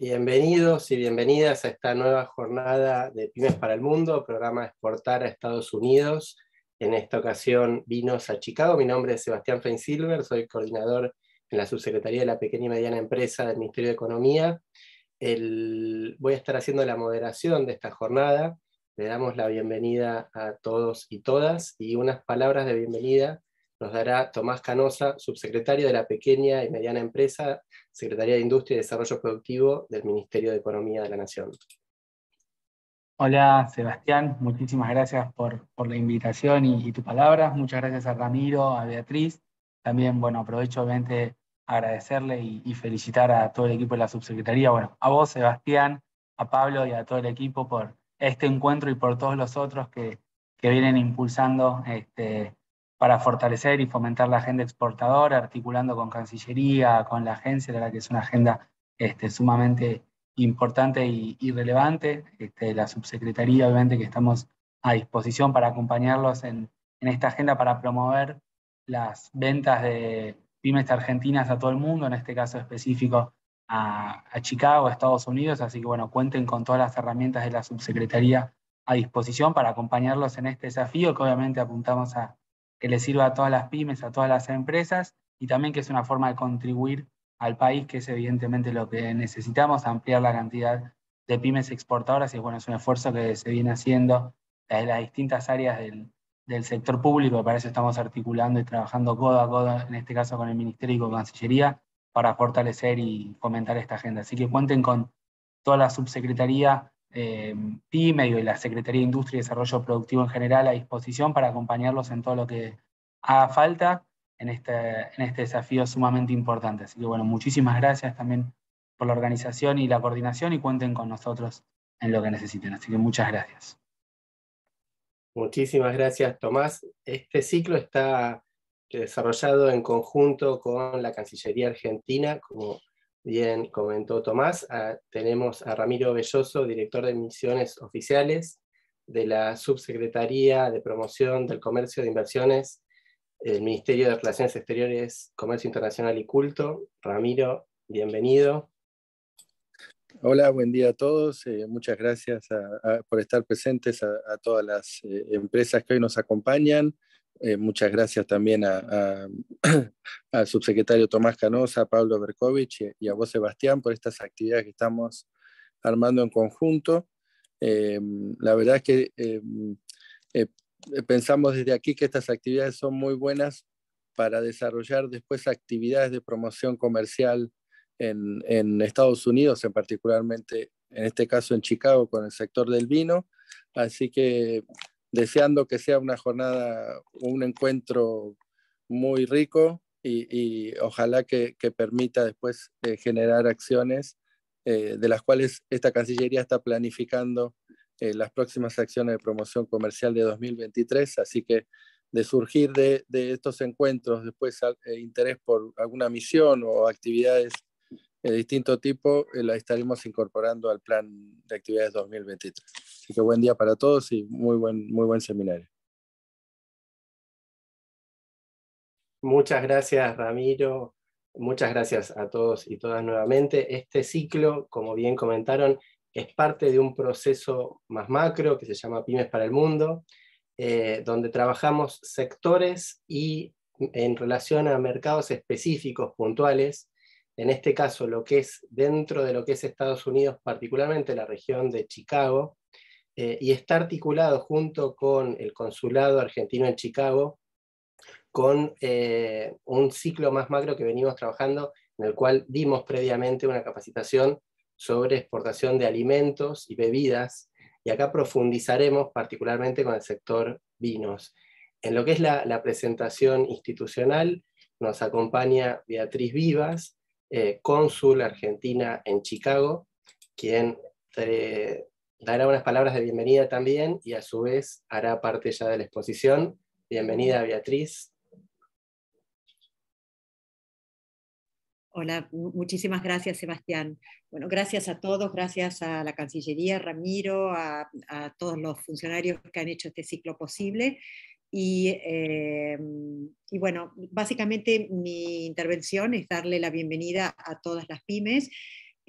Bienvenidos y bienvenidas a esta nueva jornada de Pymes para el Mundo, programa Exportar a Estados Unidos. En esta ocasión vinos a Chicago. Mi nombre es Sebastián silver soy coordinador en la Subsecretaría de la Pequeña y Mediana Empresa del Ministerio de Economía. voy a estar haciendo la moderación de esta jornada. Le damos la bienvenida a todos y todas y unas palabras de bienvenida nos dará Tomás Canosa, subsecretario de la Pequeña y Mediana Empresa Secretaría de Industria y Desarrollo Productivo del Ministerio de Economía de la Nación. Hola Sebastián, muchísimas gracias por, la invitación y, tus palabras. Muchas gracias a Ramiro, a Beatriz. También, bueno, aprovecho obviamente agradecerle y, felicitar a todo el equipo de la subsecretaría. Bueno, a vos, Sebastián, a Pablo y a todo el equipo por este encuentro y por todos los otros que, que vienen impulsando este, para fortalecer y fomentar la agenda exportadora, articulando con Cancillería, con la agencia, de la que es una agenda este, sumamente importante y, relevante, este, la subsecretaría obviamente que estamos a disposición para acompañarlos en, en esta agenda para promover las ventas de pymes argentinas a todo el mundo, en este caso específico a, a, Chicago, a Estados Unidos, así que bueno, cuenten con todas las herramientas de la subsecretaría a disposición para acompañarlos en este desafío que obviamente apuntamos a, que le sirva a todas las pymes, a todas las empresas y también que es una forma de contribuir al país, que es evidentemente lo que necesitamos, ampliar la cantidad de pymes exportadoras y bueno, es un esfuerzo que se viene haciendo en las distintas áreas del, del sector público, para eso estamos articulando y trabajando codo a codo, en este caso con el Ministerio y con Cancillería, para fortalecer y fomentar esta agenda. Así que cuenten con toda la subsecretaría eh, PYME y la Secretaría de Industria y Desarrollo Productivo en general a disposición para acompañarlos en todo lo que haga falta en este, en este desafío sumamente importante. Así que bueno, muchísimas gracias también por la organización y la coordinación y cuenten con nosotros en lo que necesiten. Así que muchas gracias. Muchísimas gracias, Tomás. Este ciclo está desarrollado en conjunto con la Cancillería Argentina, como Bien, comentó Tomás. Ah, tenemos a Ramiro Belloso, director de misiones oficiales de la Subsecretaría de Promoción del Comercio de Inversiones del Ministerio de Relaciones Exteriores, Comercio Internacional y Culto. Ramiro, bienvenido. Hola, buen día a todos. Eh, muchas gracias por estar presentes a, todas las eh, empresas que hoy nos acompañan eh, muchas gracias también al subsecretario Tomás Canosa, a Pablo Berkovich y, a vos, Sebastián, por estas actividades que estamos armando en conjunto. Eh, la verdad es que eh, pensamos desde aquí que estas actividades son muy buenas para desarrollar después actividades de promoción comercial en, en Estados Unidos, en particularmente en este caso en Chicago con el sector del vino. Así que deseando que sea una jornada, un encuentro muy rico y, ojalá que, permita después eh, generar acciones eh, de las cuales esta Cancillería está planificando eh, las próximas acciones de promoción comercial de 2023. Así que de surgir de, de estos encuentros después interés por alguna misión o actividades de distinto tipo, la estaremos incorporando al plan de actividades 2023. Así que buen día para todos y muy buen, muy buen seminario. Muchas gracias, Ramiro. Muchas gracias a todos y todas nuevamente. Este ciclo, como bien comentaron, es parte de un proceso más macro que se llama Pymes para el Mundo, eh, donde trabajamos sectores y en relación a mercados específicos, puntuales. En este caso, lo que es dentro de lo que es Estados Unidos, particularmente la región de Chicago, eh, y está articulado junto con el Consulado Argentino en Chicago con eh, un ciclo más macro que venimos trabajando, en el cual dimos previamente una capacitación sobre exportación de alimentos y bebidas, y acá profundizaremos particularmente con el sector vinos. En lo que es la, presentación institucional, nos acompaña Beatriz Vivas, eh, cónsul argentina en Chicago, quien dará unas palabras de bienvenida también y a su vez hará parte ya de la exposición. Bienvenida, Beatriz. Hola, muchísimas gracias, Sebastián. Bueno, gracias a todos, gracias a la Cancillería, Ramiro, a, todos los funcionarios que han hecho este ciclo posible. Y, em, y, bueno, básicamente mi intervención es darle la bienvenida a todas las pymes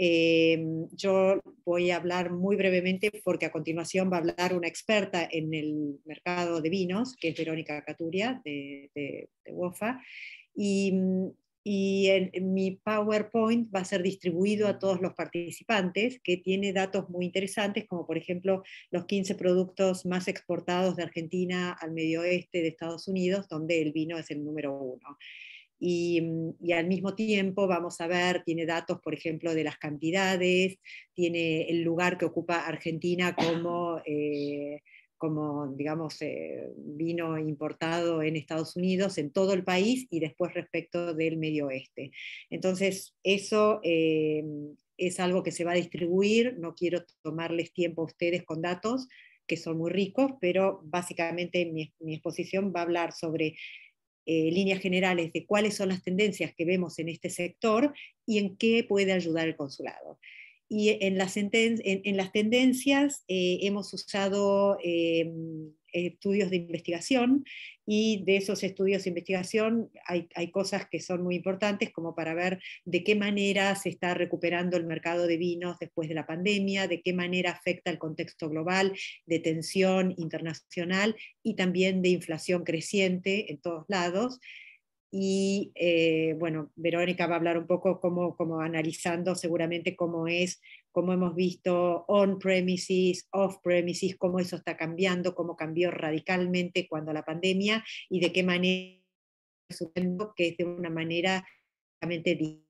Em, yo voy a hablar muy brevemente porque a continuación va a hablar una experta en el mercado de vinos, que es Verónica Caturia de, de, Y, mm, mi PowerPoint va a ser distribuido a todos los participantes, que tiene datos muy interesantes, como por ejemplo los 15 productos más exportados de Argentina al medio oeste de Estados Unidos, donde el vino es el número uno. Mm, y, al mismo tiempo vamos a ver, tiene datos, por ejemplo, de las cantidades, tiene el lugar que ocupa Argentina como, eh, como digamos, eh, vino importado en Estados Unidos, en todo el país y después respecto del Medio Oeste. Entonces, eso... Eh, es algo que se va a distribuir, no quiero tomarles tiempo a ustedes con datos, que son muy ricos, pero básicamente mi, exposición va a hablar sobre eh, líneas generales de cuáles son las tendencias que vemos en este sector y en qué puede ayudar el consulado. Y en las, tendencias eh, hemos usado eh, mm, estudios de investigación y de esos estudios de investigación hay, cosas que son muy importantes como para ver de qué manera se está recuperando el mercado de vinos después de la pandemia, de qué manera afecta el contexto global de tensión internacional y también de inflación creciente en todos lados. Y eh, bueno, Verónica va a hablar un poco como, como analizando seguramente cómo es como hemos visto, on-premises, off-premises, cómo eso está cambiando, cómo cambió radicalmente cuando la pandemia y de qué manera, que es de una manera que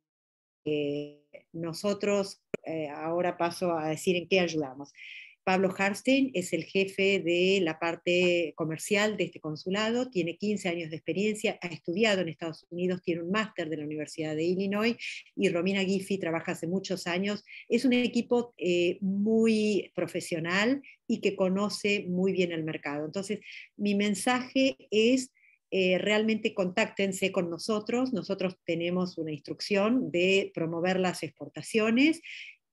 eh, nosotros, eh, ahora paso a decir en qué ayudamos. Pablo Harstein es el jefe de la parte comercial de este consulado, tiene 15 años de experiencia, ha estudiado en Estados Unidos, tiene un máster de la Universidad de Illinois y Romina Giffey trabaja hace muchos años. Es un equipo eh, muy profesional y que conoce muy bien el mercado. Entonces, mi mensaje es... Eh, realmente contáctense con nosotros. Nosotros tenemos una instrucción de promover las exportaciones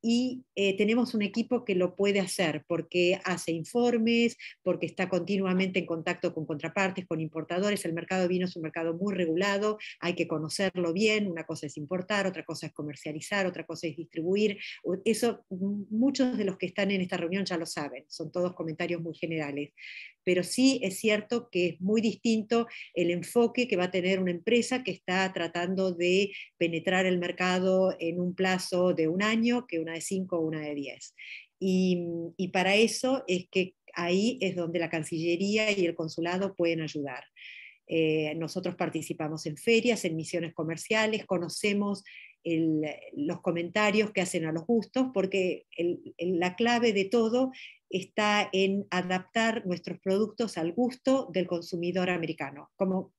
y eh, tenemos un equipo que lo puede hacer porque hace informes, porque está continuamente en contacto con contrapartes, con importadores. El mercado de vino es un mercado muy regulado, hay que conocerlo bien. Una cosa es importar, otra cosa es comercializar, otra cosa es distribuir. Eso muchos de los que están en esta reunión ya lo saben, son todos comentarios muy generales pero sí es cierto que es muy distinto el enfoque que va a tener una empresa que está tratando de penetrar el mercado en un plazo de un año que una de cinco o una de diez. Y, para eso es que ahí es donde la Cancillería y el Consulado pueden ayudar. Eh, nosotros participamos en ferias, en misiones comerciales, conocemos los comentarios que hacen a los gustos, porque la clave de todo está en adaptar nuestros productos al gusto del consumidor americano, como,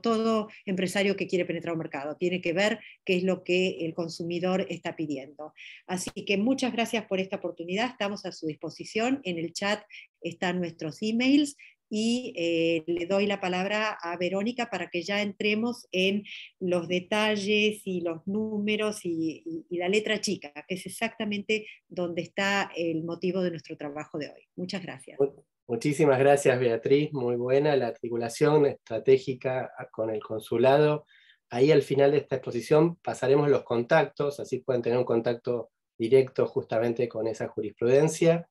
todo empresario que quiere penetrar un mercado. Tiene que ver qué es lo que el consumidor está pidiendo. Así que muchas gracias por esta oportunidad. Estamos a su disposición. En el chat están nuestros emails y eh, le doy la palabra a Verónica para que ya entremos en los detalles y los números y, y la letra chica, que es exactamente donde está el motivo de nuestro trabajo de hoy. Muchas gracias. Muchísimas gracias, Beatriz. Muy buena la articulación estratégica ah, con el consulado. Ahí al final de esta exposición pasaremos los contactos, así pueden tener un contacto directo justamente con esa jurisprudencia.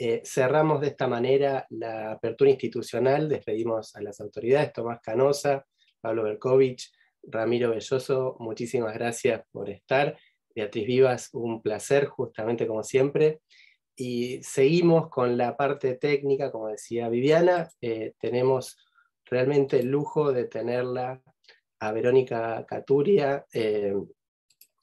Eh, cerramos de esta manera la apertura institucional, despedimos a las autoridades, Tomás Canosa, Pablo Berkovich, Ramiro Belloso, muchísimas gracias por estar. Beatriz Vivas, un placer, justamente como siempre. Y seguimos con la parte técnica, como decía Viviana, eh, tenemos realmente el lujo de tenerla a Verónica Caturia. Eh,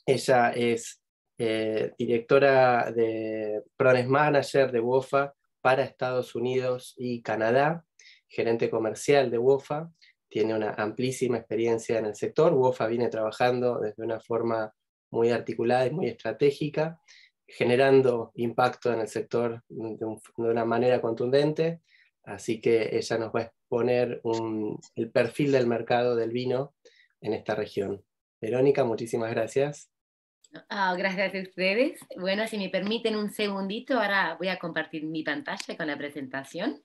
ella es eh, directora de Product Manager de WOFA para Estados Unidos y Canadá, gerente comercial de WOFA, tiene una amplísima experiencia en el sector. WOFA viene trabajando desde una forma muy articulada y muy estratégica, generando impacto en el sector de, una manera contundente. Así que ella nos va a exponer el perfil del mercado del vino en esta región. Verónica, muchísimas gracias. Ah, gracias a ustedes. Bueno, si me permiten un segundito, ahora voy a compartir mi pantalla con la presentación.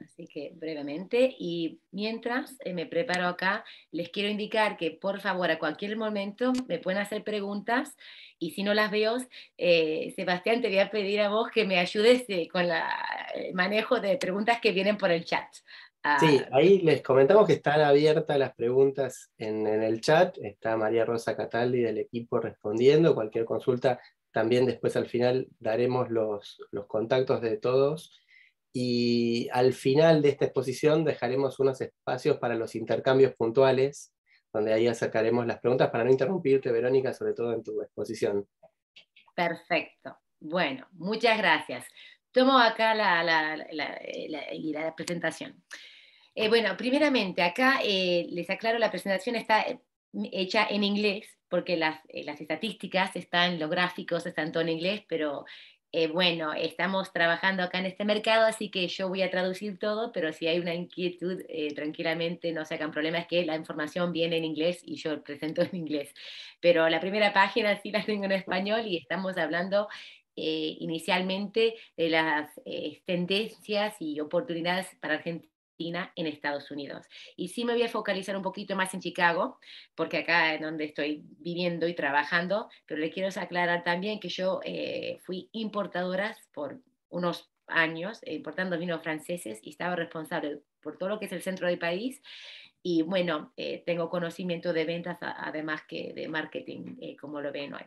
Así que brevemente, y mientras eh, me preparo acá, les quiero indicar que por favor a cualquier momento me pueden hacer preguntas y si no las veo, eh, Sebastián, quería pedir a vos que me ayudes eh, con el manejo de preguntas que vienen por el chat. Sí, ah, ahí les comentamos que están abiertas las preguntas en, el chat. Está María Rosa Cataldi del equipo respondiendo. Cualquier consulta, también después al final daremos los, los contactos de todos. Y al final de esta exposición dejaremos unos espacios para los intercambios puntuales, donde ahí acercaremos las preguntas para no interrumpirte, Verónica, sobre todo en tu exposición. Perfecto. Bueno, muchas gracias. Tomo acá la, eh, presentación. Eh, bueno, primeramente, acá eh, les aclaro, la presentación está hecha en inglés, porque las, estadísticas están, los gráficos están todo en inglés, pero bueno, estamos trabajando acá en este mercado, así que yo voy a traducir todo, pero si hay una inquietud, tranquilamente no se hagan problemas, que la información viene en inglés y yo presento en inglés. Pero la primera página sí la tengo en español y estamos hablando eh, inicialmente de las eh, tendencias y oportunidades para Argentina en Estados Unidos. Y sí me voy a focalizar un poquito más en Chicago, porque acá es donde estoy viviendo y trabajando, pero le quiero aclarar también que yo eh, fui importadora por unos años, importando vinos franceses y estaba responsable por todo lo que es el centro del país. Y bueno, tengo conocimiento de ventas, además que de marketing, como lo ven hoy.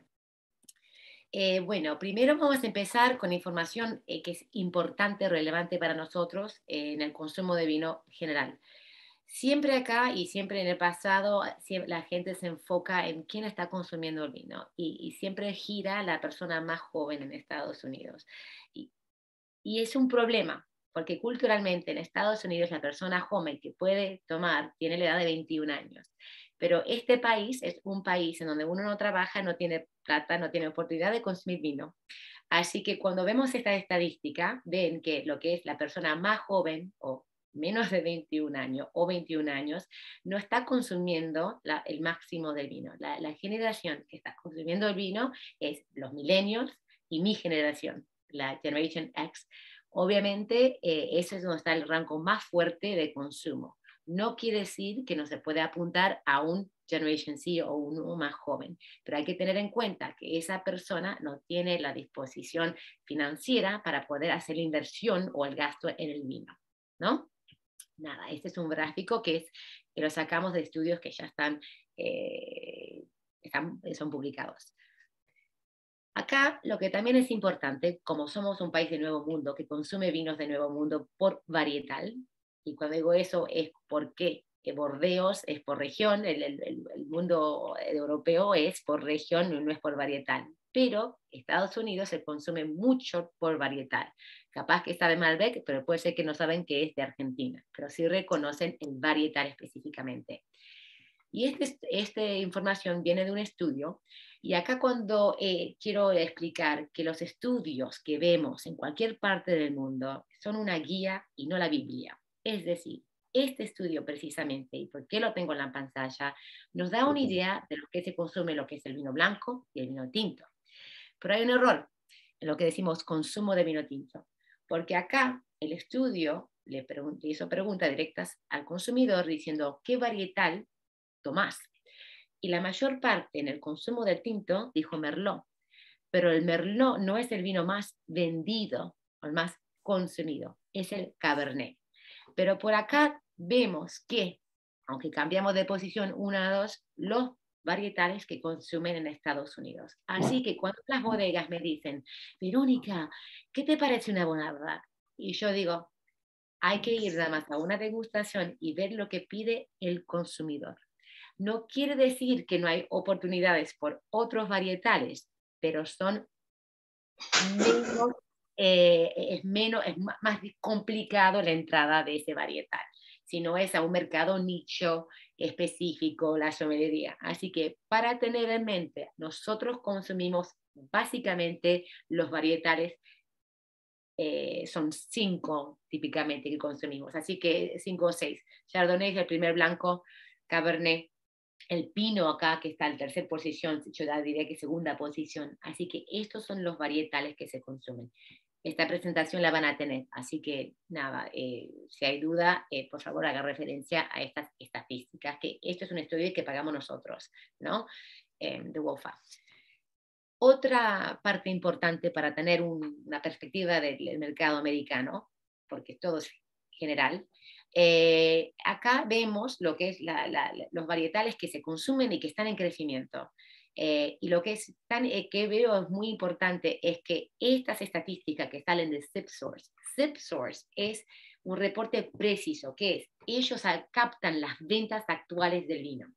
Eh, bueno, primero vamos a empezar con información eh, que es importante, relevante para nosotros eh, en el consumo de vino general. Siempre acá y siempre en el pasado, ah, la gente se enfoca en quién está consumiendo el vino y, siempre gira la persona más joven en Estados Unidos. Y, y es un problema, porque culturalmente en Estados Unidos la persona joven que puede tomar tiene la edad de 21 años. Pero este país es un país en donde uno no trabaja, no tiene plata, no tiene oportunidad de consumir vino. Así que cuando vemos esta estadística, ven que lo que es la persona más joven o menos de 21 años o 21 años no está consumiendo el máximo del vino. La, generación que está consumiendo el vino es los millennials y mi generación, la Generation X. Obviamente, eh, ese eso es donde está el rango más fuerte de consumo no quiere decir que no se puede apuntar a un Generation C o uno más joven, pero hay que tener en cuenta que esa persona no tiene la disposición financiera para poder hacer la inversión o el gasto en el mismo. ¿no? Nada, este es un gráfico que, es, que lo sacamos de estudios que ya están, eh, están, son publicados. Acá lo que también es importante, como somos un país de Nuevo Mundo que consume vinos de Nuevo Mundo por varietal, y cuando digo eso es porque eh, Bordeos es por región, el, mundo europeo es por región, y no es por varietal. Pero Estados Unidos se consume mucho por varietal. Capaz que sabe Malbec, pero puede ser que no saben que es de Argentina, pero sí reconocen el varietal específicamente. Y este, esta información viene de un estudio. Y acá cuando eh, quiero explicar que los estudios que vemos en cualquier parte del mundo son una guía y no la Biblia. Es decir, este estudio precisamente, y por qué lo tengo en la pantalla, nos da una idea de lo que se consume, lo que es el vino blanco y el vino tinto. Pero hay un error en lo que decimos consumo de vino tinto, porque acá el estudio le, hizo preguntas directas al consumidor diciendo qué varietal tomás. Y la mayor parte en el consumo de tinto dijo Merlot, pero el Merlot no es el vino más vendido o el más consumido, es el Cabernet. Pero por acá vemos que, aunque cambiamos de posición 1 a dos, los varietales que consumen en Estados Unidos. Así que cuando las bodegas me dicen, Verónica, ¿qué te parece una bonarda? Y yo digo, hay que ir nada más a una degustación y ver lo que pide el consumidor. No quiere decir que no hay oportunidades por otros varietales, pero son menos eh, es, menos, es más, complicado la entrada de ese varietal, si no es a un mercado nicho específico, la sommelería. Así que para tener en mente, nosotros consumimos básicamente los varietales eh, son cinco típicamente que consumimos, así que cinco o seis. Chardonnay es el primer blanco, Cabernet el pino acá, que está en tercera posición, yo diría que segunda posición. Así que estos son los varietales que se consumen. Esta presentación la van a tener, así que nada, eh, si hay duda, eh, por favor haga referencia a estas estadísticas, que esto es un estudio que pagamos nosotros, ¿no? Eh, de WOFA. Otra parte importante para tener una perspectiva del mercado americano, porque todo es general, eh, acá vemos lo que es los varietales que se consumen y que están en crecimiento. Eh, y lo que, es eh, que veo es muy importante es que estas estadísticas que salen de ZipSource, ZipSource es un reporte preciso, que es, ellos captan las ventas actuales del vino.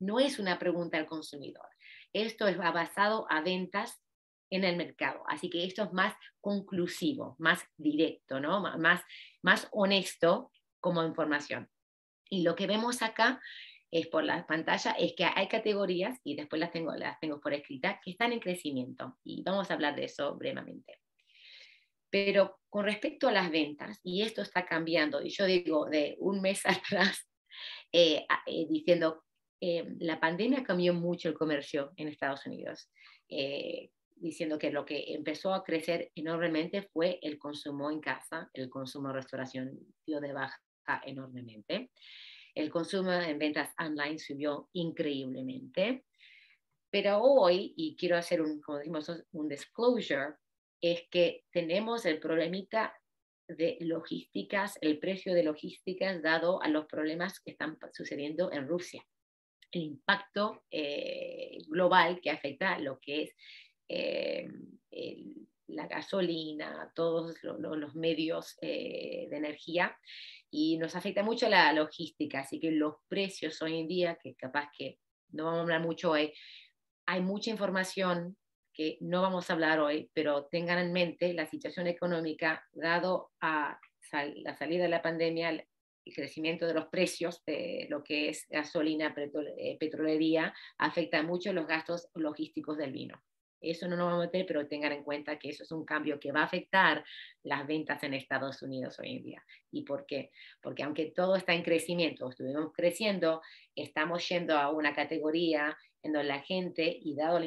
No es una pregunta al consumidor. Esto es basado a ventas en el mercado. Así que esto es más conclusivo, más directo, más, más honesto como información. Y lo que vemos acá es por la pantalla es que hay categorías, y después las tengo, las tengo por escrita, que están en crecimiento. Y vamos a hablar de eso brevemente. Pero con respecto a las ventas, y esto está cambiando, y yo digo de un mes atrás, eh, eh, diciendo, eh, la pandemia cambió mucho el comercio en Estados Unidos, eh, diciendo que lo que empezó a crecer enormemente fue el consumo en casa, el consumo de restauración dio de baja enormemente. El consumo en ventas online subió increíblemente. Pero hoy, y quiero hacer un, como decimos, un disclosure, es que tenemos el problemita de logísticas, el precio de logísticas dado a los problemas que están sucediendo en Rusia, el impacto eh, global que afecta lo que es eh, la gasolina, todos los medios eh, de energía y nos afecta mucho la logística, así que los precios hoy en día, que capaz que no vamos a hablar mucho hoy, hay mucha información que no vamos a hablar hoy, pero tengan en mente la situación económica, dado a la salida de la pandemia, el crecimiento de los precios de lo que es gasolina, eh, petrolería, afecta mucho los gastos logísticos del vino. Eso no lo vamos a meter, pero tengan en cuenta que eso es un cambio que va a afectar las ventas en Estados Unidos hoy en día. ¿Y por qué? Porque aunque todo está en crecimiento, estuvimos creciendo, estamos yendo a una categoría en donde la gente, y dado la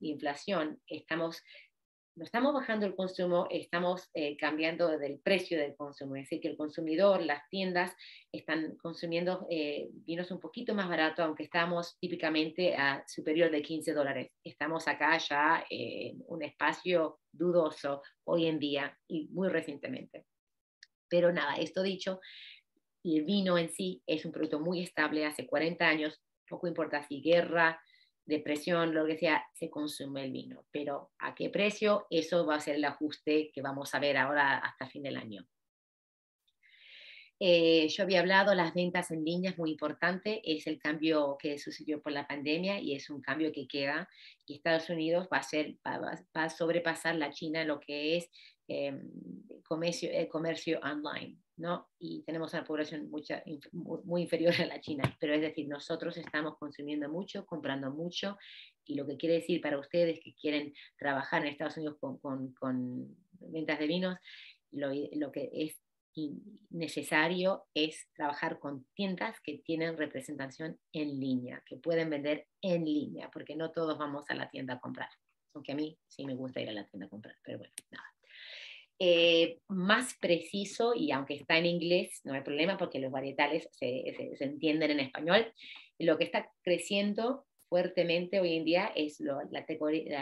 inflación, estamos no estamos bajando el consumo, estamos eh, cambiando del precio del consumo. Es decir, que el consumidor, las tiendas están consumiendo eh, vinos un poquito más baratos, aunque estamos típicamente a superior de 15 dólares. Estamos acá ya en un espacio dudoso hoy en día y muy recientemente. Pero nada, esto dicho, el vino en sí es un producto muy estable hace 40 años, poco importa si guerra, depresión, lo que sea, se consume el vino. Pero a qué precio, eso va a ser el ajuste que vamos a ver ahora hasta fin del año. Eh, yo había hablado, las ventas en línea es muy importante, es el cambio que sucedió por la pandemia y es un cambio que queda. Y Estados Unidos va a, ser, a sobrepasar la China en lo que es Em, comercio, eh, comercio, online, ¿no? Y tenemos una población muy inferior a la China, pero es decir, nosotros estamos consumiendo mucho, comprando mucho, y lo que quiere decir para ustedes que quieren trabajar en Estados Unidos con, ventas de vinos, lo que es necesario es trabajar con tiendas que tienen representación en línea, que pueden vender en línea, porque no todos vamos a la tienda a comprar. Aunque a mí sí me gusta ir a la tienda a comprar, pero bueno, nada. Eh, más preciso, y aunque está en inglés, no hay problema porque los varietales se, entienden en español, lo que está creciendo fuertemente hoy en día es la, la,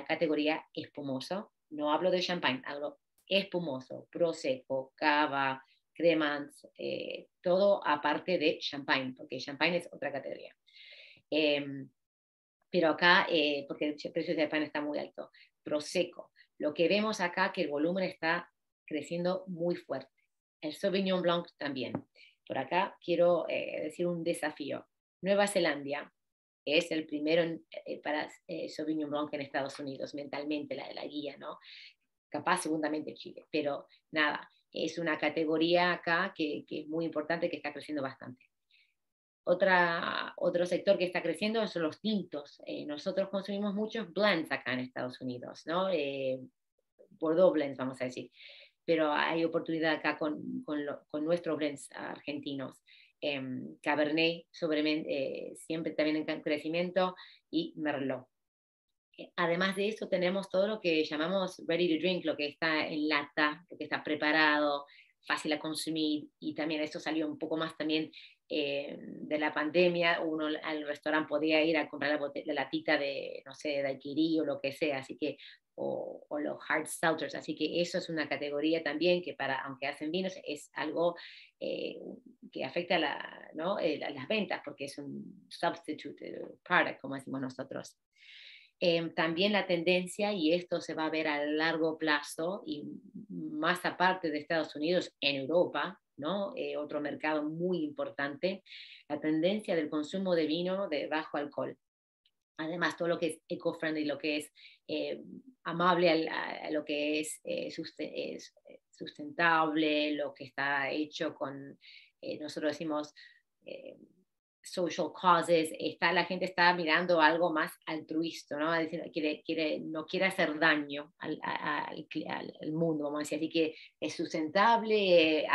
categoría espumoso. No hablo de champagne, hablo espumoso, prosecco, cava, cremans, eh, todo aparte de champagne porque champagne es otra categoría. Em, pero acá, eh, porque el precio de champán está muy alto, prosecco. Lo que vemos acá que el volumen está creciendo muy fuerte. El Sauvignon Blanc también. Por acá quiero eh, decir un desafío. Nueva Zelanda es el primero eh, para eh, Sauvignon Blanc en Estados Unidos, mentalmente la, de la guía, ¿no? Capaz segundamente Chile, pero nada, es una categoría acá que, es muy importante, que está creciendo bastante. Otra, otro sector que está creciendo son los tintos. nosotros consumimos muchos blends acá en Estados Unidos, ¿no? Bordeaux blends, vamos a decir pero hay oportunidad acá con, con, nuestros blends argentinos. Em, Cabernet, eh, siempre también en crecimiento, y Merlot. Eh, además de eso, tenemos todo lo que llamamos ready to drink, lo que está en lata, lo que está preparado, fácil a consumir, y también esto salió un poco más también eh, de la pandemia, uno al restaurante podía ir a comprar la, la latita de, no sé, de alquirí o lo que sea, así que o, los hard seltzers. Así que eso es una categoría también que para, aunque hacen vinos, es algo eh, que afecta eh, a las ventas porque es un substitute uh, product, como decimos nosotros. Em, también la tendencia, y esto se va a ver a largo plazo y más aparte de Estados Unidos, en Europa, ¿no? Eh, otro mercado muy importante, la tendencia del consumo de vino de bajo alcohol además todo lo que es eco-friendly, lo que es amable a, lo que eh, es, sustentable, lo que está hecho con, eh, nosotros decimos, eh, social causes, está, la gente está mirando algo más altruista, ¿no? Decir, quiere, hacer daño al, mundo, vamos a decir, así que es sustentable,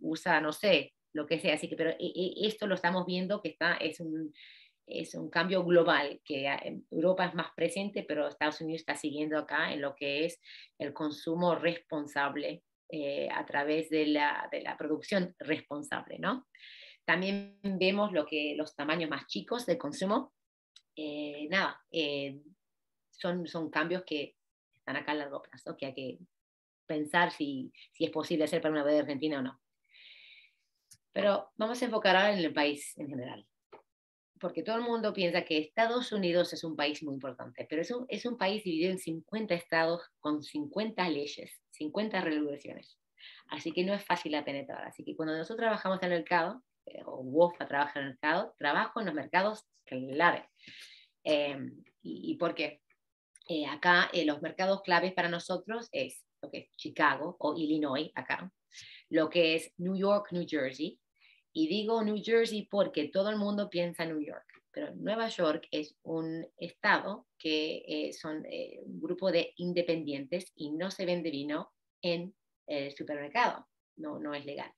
usa, no sé, lo que sea, así que, pero e, e, esto lo estamos viendo que está, es un es un cambio global, que Europa es más presente, pero Estados Unidos está siguiendo acá en lo que es el consumo responsable eh, a través de la, de la, producción responsable. ¿no? También vemos lo que, los tamaños más chicos de consumo. Eh, nada, eh, son, son cambios que están acá a largo plazo, que hay que pensar si, si es posible hacer para una vez de Argentina o no. Pero vamos a enfocar ahora en el país en general porque todo el mundo piensa que Estados Unidos es un país muy importante, pero es un país dividido en 50 estados con 50 leyes, 50 regulaciones. Así que no es fácil la penetrar. Así que cuando nosotros trabajamos en el mercado, eh, o WOFA trabaja en el mercado, trabajo en los mercados clave. Em, y, y, por qué? Eh, acá eh, los mercados claves para nosotros es lo que es Chicago o Illinois acá, lo que es New York, New Jersey, y digo New Jersey porque todo el mundo piensa en New York, pero Nueva York es un estado que eh, son eh, un grupo de independientes y no se vende vino en el supermercado, no, no es legal.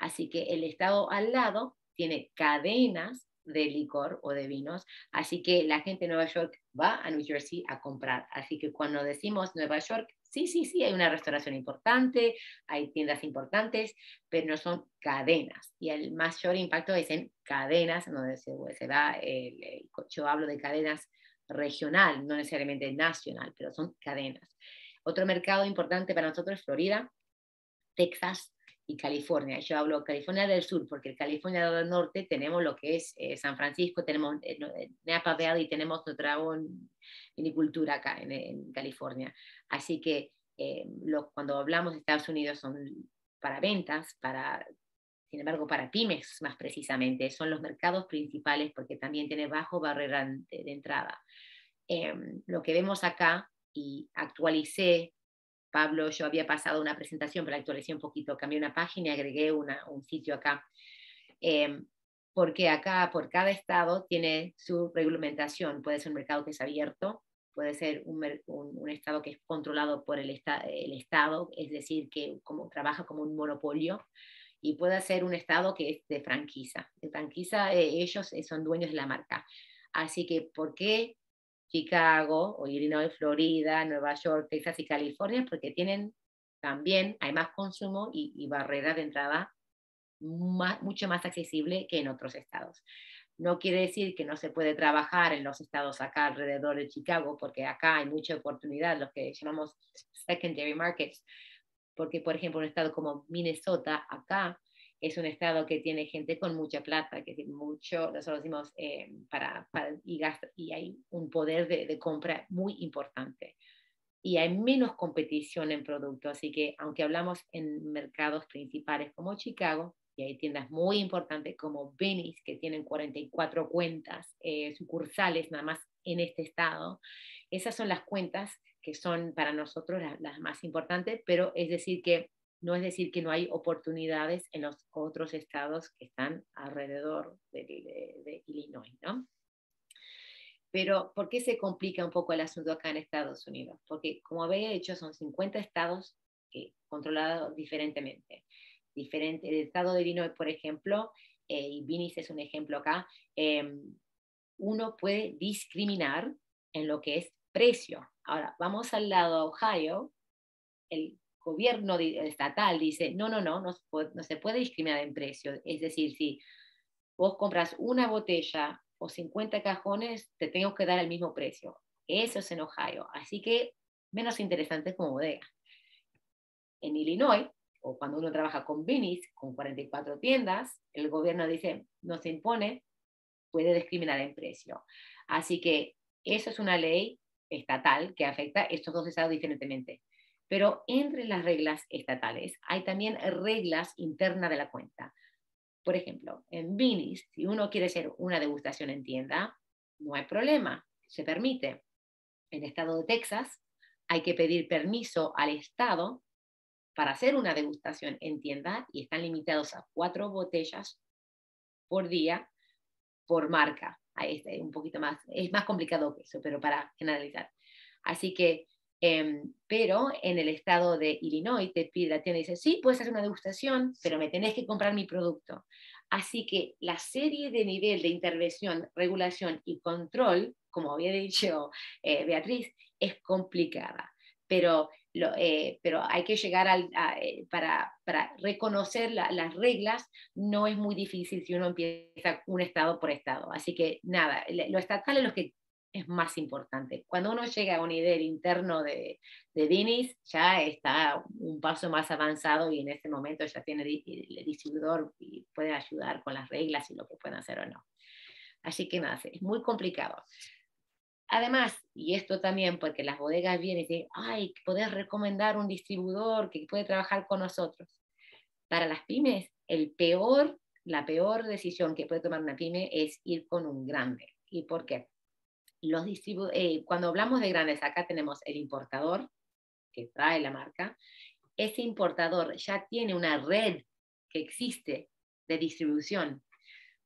Así que el estado al lado tiene cadenas de licor o de vinos, así que la gente de Nueva York va a New Jersey a comprar. Así que cuando decimos Nueva York, Sí, sí, sí, hay una restauración importante, hay tiendas importantes, pero no son cadenas. Y el mayor impacto es en cadenas, donde se, se da, el, yo hablo de cadenas regional, no necesariamente nacional, pero son cadenas. Otro mercado importante para nosotros es Florida, Texas, y California. Yo hablo California del Sur porque California del Norte tenemos lo que es eh, San Francisco, tenemos eh, eh Napa Valley, tenemos otra vinicultura acá en, California. Así que eh, cuando hablamos de Estados Unidos son para ventas, para, sin embargo, para pymes más precisamente, son los mercados principales porque también tiene bajo barrera de, de entrada. Em, lo que vemos acá, y actualicé Pablo, yo había pasado una presentación, pero la actualicé un poquito, cambié una página y agregué un sitio acá. Em, porque acá, por cada estado, tiene su reglamentación. Puede ser un mercado que es abierto, puede ser un, estado que es controlado por el, Estado, es decir, que como, trabaja como un monopolio, y puede ser un estado que es de franquicia. De franquicia, eh, ellos eh, son dueños de la marca. Así que, ¿por qué Chicago o Illinois, Florida, Nueva York, Texas y California, porque tienen también, hay más consumo y, barrera de entrada mucho más accesible que en otros estados. No quiere decir que no se puede trabajar en los estados acá alrededor de Chicago, porque acá hay mucha oportunidad, los que llamamos secondary markets, porque por ejemplo un estado como Minnesota, acá es un estado que tiene gente con mucha plata, que tiene mucho, nosotros decimos, eh, para, para y, gasta, y, hay un poder de, compra muy importante. Y hay menos competición en productos, así que aunque hablamos en mercados principales como Chicago, y hay tiendas muy importantes como Venice, que tienen 44 cuentas, eh, sucursales nada más en este estado, esas son las cuentas que son para nosotros las más importantes, pero es decir que no es decir que no hay oportunidades en los otros estados que están alrededor de, Illinois, ¿no? Pero, ¿por qué se complica un poco el asunto acá en Estados Unidos? Porque, como había dicho, son 50 estados que controlados diferentemente. Diferente, el estado de Illinois, por ejemplo, eh, y Vinis es un ejemplo acá, em, uno puede discriminar en lo que es precio. Ahora, vamos al lado de Ohio, el gobierno estatal dice, no, no, no, no, se puede discriminar en precio. Es decir, si vos compras una botella o 50 cajones, te tengo que dar el mismo precio. Eso es en Ohio. Así que menos interesante como bodega. En Illinois, o cuando uno trabaja con Vinis, con 44 tiendas, el gobierno dice, no se impone, puede discriminar en precio. Así que eso es una ley estatal que afecta estos dos estados diferentemente. Pero entre las reglas estatales hay también reglas internas de la cuenta. Por ejemplo, en Vinis, si uno quiere hacer una degustación en tienda, no hay problema, se permite. En el estado de Texas hay que pedir permiso al estado para hacer una degustación en tienda y están limitados a cuatro botellas por día por marca. Ahí está, un poquito más, es más complicado que eso, pero para generalizar. Así que Em, pero en el estado de Illinois te pide la tienda y dice, sí, puedes hacer una degustación, pero me tenés que comprar mi producto. Así que la serie de nivel de intervención, regulación y control, como había dicho eh, Beatriz, es complicada. Pero, eh, pero hay que llegar al, eh, para, para, reconocer las reglas, no es muy difícil si uno empieza un estado por estado. Así que nada, lo estatal es lo que es más importante. Cuando uno llega a un nivel interno de, Dinis, ya está un paso más avanzado y en ese momento ya tiene el distribuidor y puede ayudar con las reglas y lo que pueden hacer o no. Así que nada, es muy complicado. Además, y esto también porque las bodegas vienen y dicen, ay, podés recomendar un distribuidor que puede trabajar con nosotros. Para las pymes, el peor, la peor decisión que puede tomar una pyme es ir con un grande. ¿Y por qué? los eh, cuando hablamos de grandes, acá tenemos el importador que trae la marca. Ese importador ya tiene una red que existe de distribución.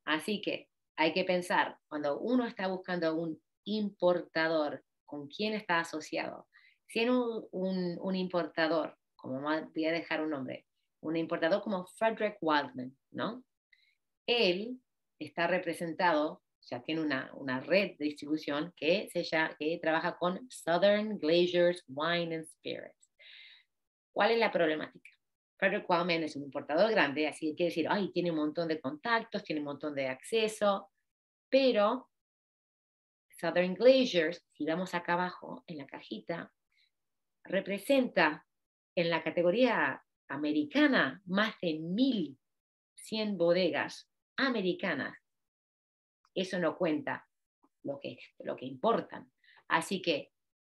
Así que hay que pensar, cuando uno está buscando un importador, ¿con quién está asociado? Si en un, un, un importador, como voy a dejar un nombre, un importador como Frederick Waldman, ¿no? Él está representado ya tiene una, red de distribución que, trabaja con Southern Glaciers Wine and Spirits. ¿Cuál es la problemática? Frederick Wildman es un importador grande, así que quiere decir, ay, tiene un montón de contactos, tiene un montón de acceso, pero Southern Glaciers, si vamos acá abajo en la cajita, representa en la categoría americana más de 1.100 bodegas americanas eso no cuenta lo que, lo que importan. Así que,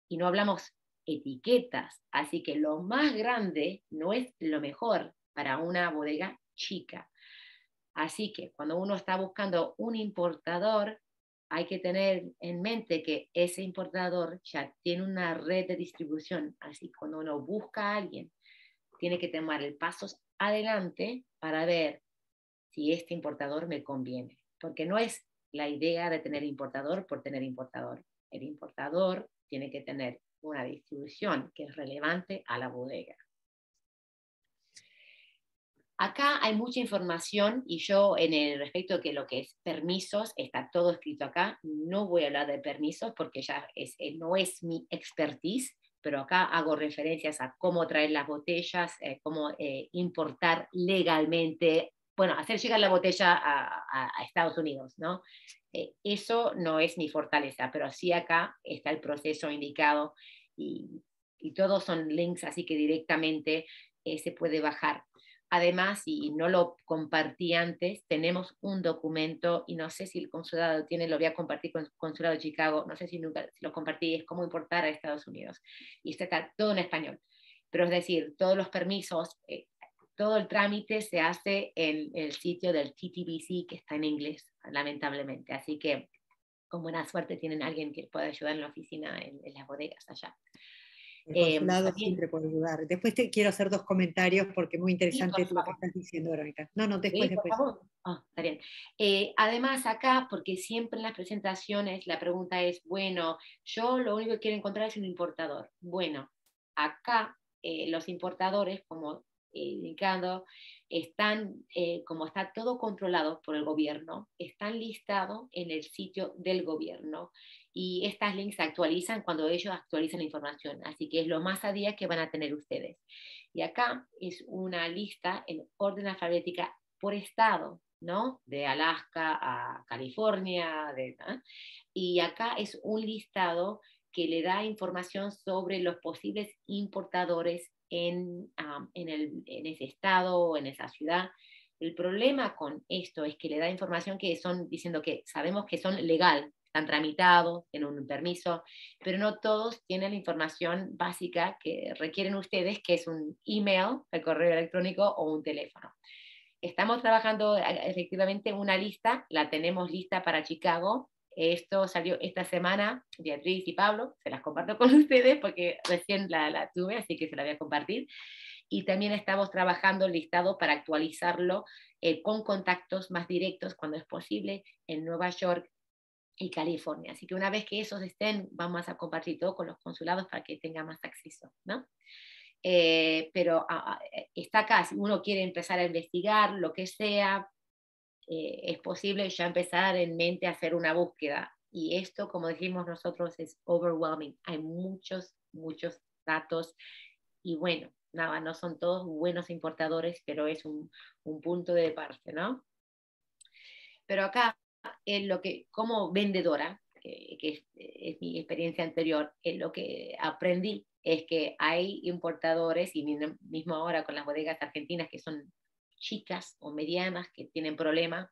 y no hablamos etiquetas, así que lo más grande no es lo mejor para una bodega chica. Así que cuando uno está buscando un importador, hay que tener en mente que ese importador ya tiene una red de distribución. Así que cuando uno busca a alguien, tiene que tomar el paso adelante para ver si este importador me conviene. Porque no es la idea de tener importador por tener importador. El importador tiene que tener una distribución que es relevante a la bodega. Acá hay mucha información y yo en el respecto de lo que es permisos, está todo escrito acá, no voy a hablar de permisos porque ya es, eh, no es mi expertise, pero acá hago referencias a cómo traer las botellas, eh, cómo eh, importar legalmente bueno, hacer llegar la botella a, Estados Unidos, ¿no? Eh, eso no es mi fortaleza, pero así acá está el proceso indicado y, todos son links, así que directamente eh, se puede bajar. Además, y no lo compartí antes, tenemos un documento y no sé si el consulado tiene, lo voy a compartir con el consulado de Chicago, no sé si nunca lo compartí, es cómo importar a Estados Unidos. Y está, todo en español. Pero es decir, todos los permisos, eh, todo el trámite se hace en el sitio del TTBC que está en inglés, lamentablemente. Así que con buena suerte tienen alguien que pueda ayudar en la oficina, en, las bodegas allá. eh, siempre puede ayudar. Después te quiero hacer dos comentarios porque muy interesante lo que estás diciendo, Verónica. No, no, después, después. Ah, está bien. Eh, además, acá, porque siempre en las presentaciones la pregunta es, bueno, yo lo único que quiero encontrar es un importador. Bueno, acá eh, los importadores, como eh, indicando, están, eh, como está todo controlado por el gobierno, están listados en el sitio del gobierno y estas links se actualizan cuando ellos actualizan la información, así que es lo más a día que van a tener ustedes. Y acá es una lista en orden alfabética por estado, ¿no? De Alaska a California, y acá es un listado que le da información sobre los posibles importadores ah, en, ese estado o en esa ciudad. El problema con esto es que le da información que son diciendo que sabemos que son legal, están tramitados, tienen un permiso, pero no todos tienen la información básica que requieren ustedes, que es un email, el correo electrónico o un teléfono. Estamos trabajando eh, efectivamente una lista, la tenemos lista para Chicago, esto salió esta semana, Beatriz y Pablo, se las comparto con ustedes porque recién la, tuve, así que se la voy a compartir. Y también estamos trabajando el listado para actualizarlo eh, con contactos más directos cuando es posible en Nueva York y California. Así que una vez que esos estén, vamos a compartir todo con los consulados para que tengan más acceso. Eh, pero ah, ah, eh, está acá, si uno quiere empezar a investigar lo que sea, eh, es posible ya empezar en mente a hacer una búsqueda. Y esto, como dijimos nosotros, es overwhelming. Hay muchos, muchos datos. Y bueno, nada, no son todos buenos importadores, pero es un, punto de parte, ¿no? Pero acá, en lo que, como vendedora, que, es, mi experiencia anterior, en lo que aprendí es que hay importadores, y mismo ahora con las bodegas argentinas que son chicas o medianas que tienen problemas,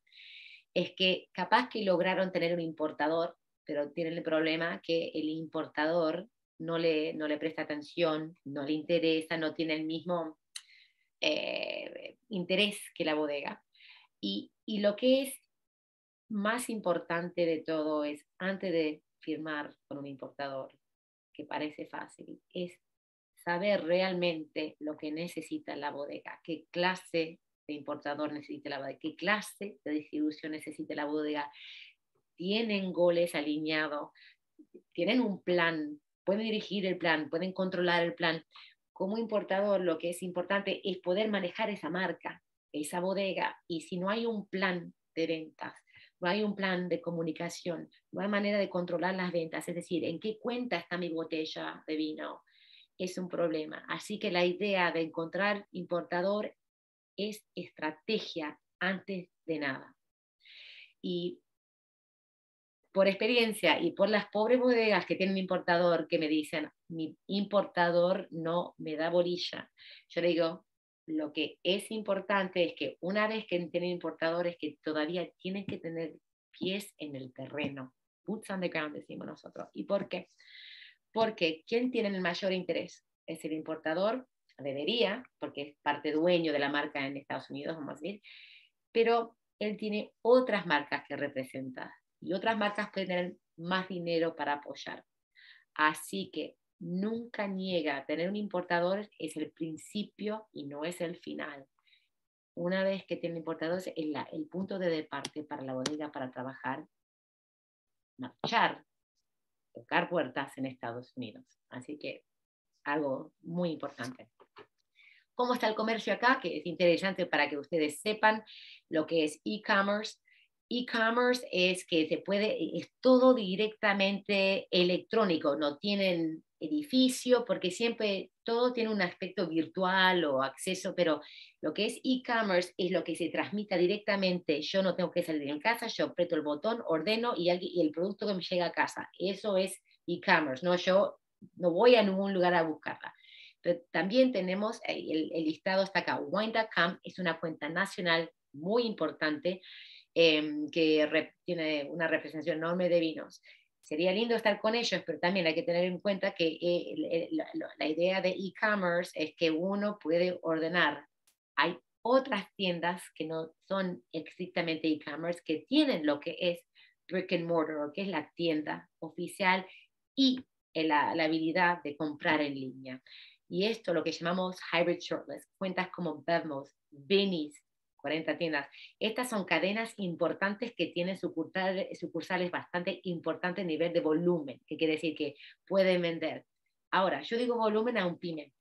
es que capaz que lograron tener un importador, pero tienen el problema que el importador no le, no le presta atención, no le interesa, no tiene el mismo eh, interés que la bodega. Y, y lo que es más importante de todo es, antes de firmar con un importador, que parece fácil, es saber realmente lo que necesita la bodega, qué clase de importador necesita la bodega, qué clase de distribución necesita la bodega, tienen goles alineados, tienen un plan, pueden dirigir el plan, pueden controlar el plan. Como importador, lo que es importante es poder manejar esa marca, esa bodega, y si no hay un plan de ventas, no hay un plan de comunicación, no hay manera de controlar las ventas, es decir, en qué cuenta está mi botella de vino, es un problema. Así que la idea de encontrar importador es estrategia antes de nada. Y por experiencia y por las pobres bodegas que tienen importador que me dicen, mi importador no me da bolilla. Yo le digo, lo que es importante es que una vez que tienen importadores que todavía tienen que tener pies en el terreno, boots on the ground decimos nosotros. ¿Y por qué? Porque ¿quién tiene el mayor interés? ¿Es el importador debería, porque es parte dueño de la marca en Estados Unidos, vamos a decir, pero él tiene otras marcas que representa y otras marcas pueden tener más dinero para apoyar. Así que nunca niega, tener un importador es el principio y no es el final. Una vez que tiene importadores, es el punto de departe para la bodega para trabajar, marchar, tocar puertas en Estados Unidos. Así que algo muy importante cómo está el comercio acá, que es interesante para que ustedes sepan lo que es e-commerce. E-commerce es que se puede, e-, es todo directamente electrónico, no tienen edificio, porque siempre todo tiene un aspecto virtual o acceso, pero lo que es e-commerce es lo que se transmite directamente. Yo no tengo que salir en casa, yo aprieto el botón, ordeno y, el producto que me llega a casa. Eso es e-commerce, no yo no voy a ningún lugar a buscarla. Pero también tenemos, eh, el, listado hasta acá, Wine.com es una cuenta nacional muy importante em, que tiene una representación enorme de vinos. Sería lindo estar con ellos, pero también hay que tener en cuenta que eh, la, idea de e-commerce es que uno puede ordenar. Hay otras tiendas que no son exactamente e-commerce que tienen lo que es brick and mortar, que es la tienda oficial y eh, la habilidad de comprar en línea. Y esto, lo que llamamos hybrid shortlist, cuentas como Bevmos, Binis, 40 tiendas. Estas son cadenas importantes que tienen sucursales, bastante importantes a nivel de volumen, que quiere decir que pueden vender. Ahora, yo digo volumen a un pyme,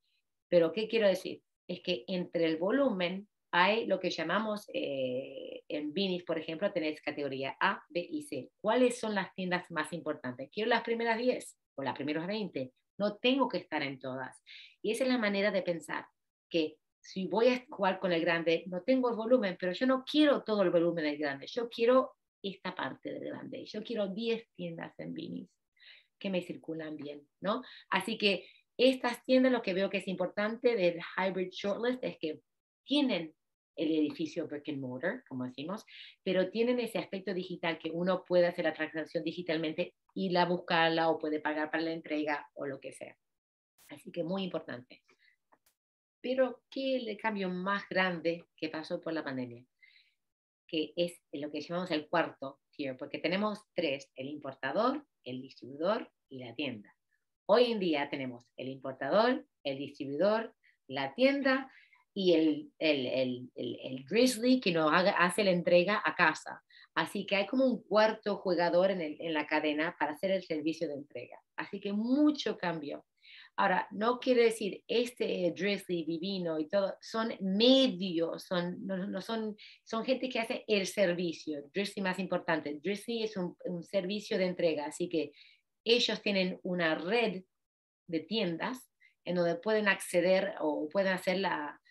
pero ¿qué quiero decir? Es que entre el volumen hay lo que llamamos eh, en Binis, por ejemplo, tenéis categoría A, B y C. ¿Cuáles son las tiendas más importantes? Quiero las primeras 10 o las primeras 20 no tengo que estar en todas. Y esa es la manera de pensar, que si voy a jugar con el grande, no tengo el volumen, pero yo no quiero todo el volumen del grande, yo quiero esta parte del grande, yo quiero 10 tiendas en Vinis que me circulan bien, ¿no? Así que estas tiendas, lo que veo que es importante del hybrid shortlist es que tienen el edificio brick and mortar, como decimos, pero tienen ese aspecto digital que uno puede hacer la transacción digitalmente y la buscarla o puede pagar para la entrega o lo que sea. Así que muy importante. Pero ¿qué es el cambio más grande que pasó por la pandemia? Que es lo que llamamos el cuarto tier, porque tenemos tres, el importador, el distribuidor y la tienda. Hoy en día tenemos el importador, el distribuidor, la tienda y el, el, drizzly que nos hace la entrega a casa. Así que hay como un cuarto jugador en, la cadena para hacer el servicio de entrega. Así que mucho cambio. Ahora, no quiere decir este Drizzly, Divino y todo, son medios, son, no, son, son gente que hace el servicio. Drizzly más importante. Drizzly es un, un servicio de entrega, así que ellos tienen una red de tiendas en donde pueden acceder o pueden hacer la,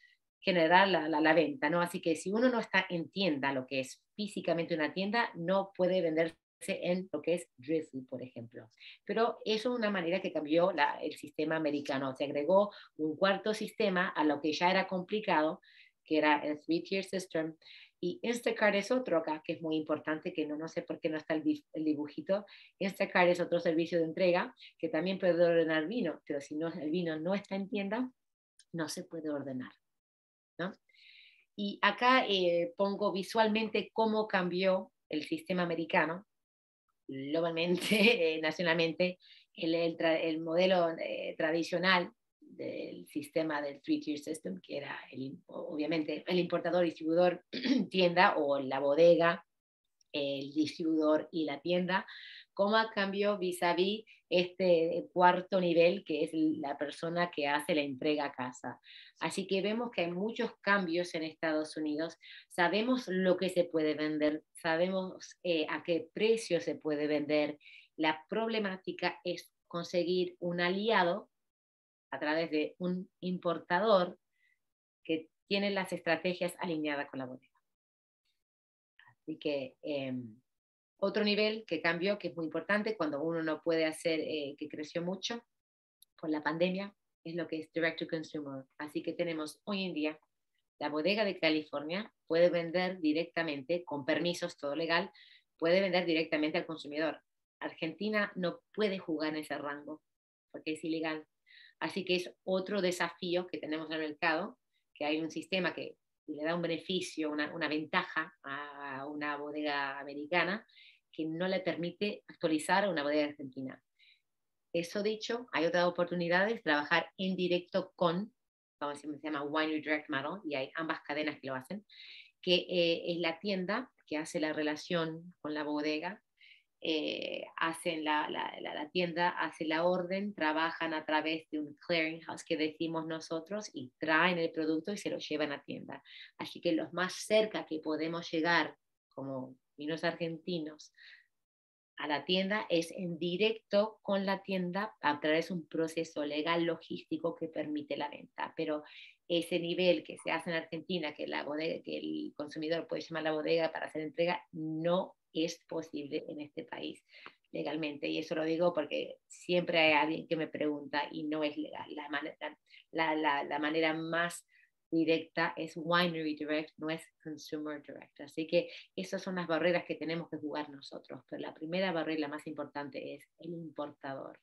generar la, la, venta, ¿no? Así que si uno no está en tienda, lo que es físicamente una tienda, no puede venderse en lo que es Drizzly, por ejemplo. Pero eso es una manera que cambió el sistema americano. Se agregó un cuarto sistema a lo que ya era complicado, que era el three-tier system. Y Instacart es otro acá que es muy importante, que no, no sé por qué no está el, dibujito. Instacart es otro servicio de entrega que también puede ordenar vino, pero si no, el vino no está en tienda, no se puede ordenar. Y acá eh, pongo visualmente cómo cambió el sistema americano, globalmente, eh, nacionalmente, el, modelo eh, tradicional del sistema del three-tier system, que era obviamente el importador, distribuidor, tienda o la bodega el distribuidor y la tienda, como a cambio vis-a-vis este cuarto nivel que es la persona que hace la entrega a casa. Así que vemos que hay muchos cambios en Estados Unidos, sabemos lo que se puede vender, sabemos eh, a qué precio se puede vender. La problemática es conseguir un aliado a través de un importador que tiene las estrategias alineadas con la Así que em, otro nivel que cambió, que es muy importante cuando uno no puede hacer, eh, que creció mucho por la pandemia, es lo que es direct to consumer. Así que tenemos hoy en día la bodega de California puede vender directamente, con permisos, todo legal, puede vender directamente al consumidor. Argentina no puede jugar en ese rango porque es ilegal. Así que es otro desafío que tenemos en el mercado, que hay un sistema que le da un beneficio, una, una ventaja a una bodega americana que no le permite actualizar a una bodega argentina. Eso dicho, hay otras oportunidades, trabajar en directo con, vamos a decir, se llama Wine Direct Model, y hay ambas cadenas que lo hacen, que eh, es la tienda que hace la relación con la bodega, eh, hacen la, tienda, hace la orden, trabajan a través de un clearinghouse que decimos nosotros y traen el producto y se lo llevan a tienda. Así que los más cerca que podemos llegar como vinos argentinos a la tienda es en directo con la tienda a través de un proceso legal logístico que permite la venta. Pero ese nivel que se hace en Argentina, que, la que el consumidor puede llamar a la bodega para hacer entrega, no es posible en este país legalmente. Y eso lo digo porque siempre hay alguien que me pregunta y no es legal. la manera más directa, es winery direct, no es consumer direct. Así que esas son las barreras que tenemos que jugar nosotros, pero la primera barrera más importante es el importador.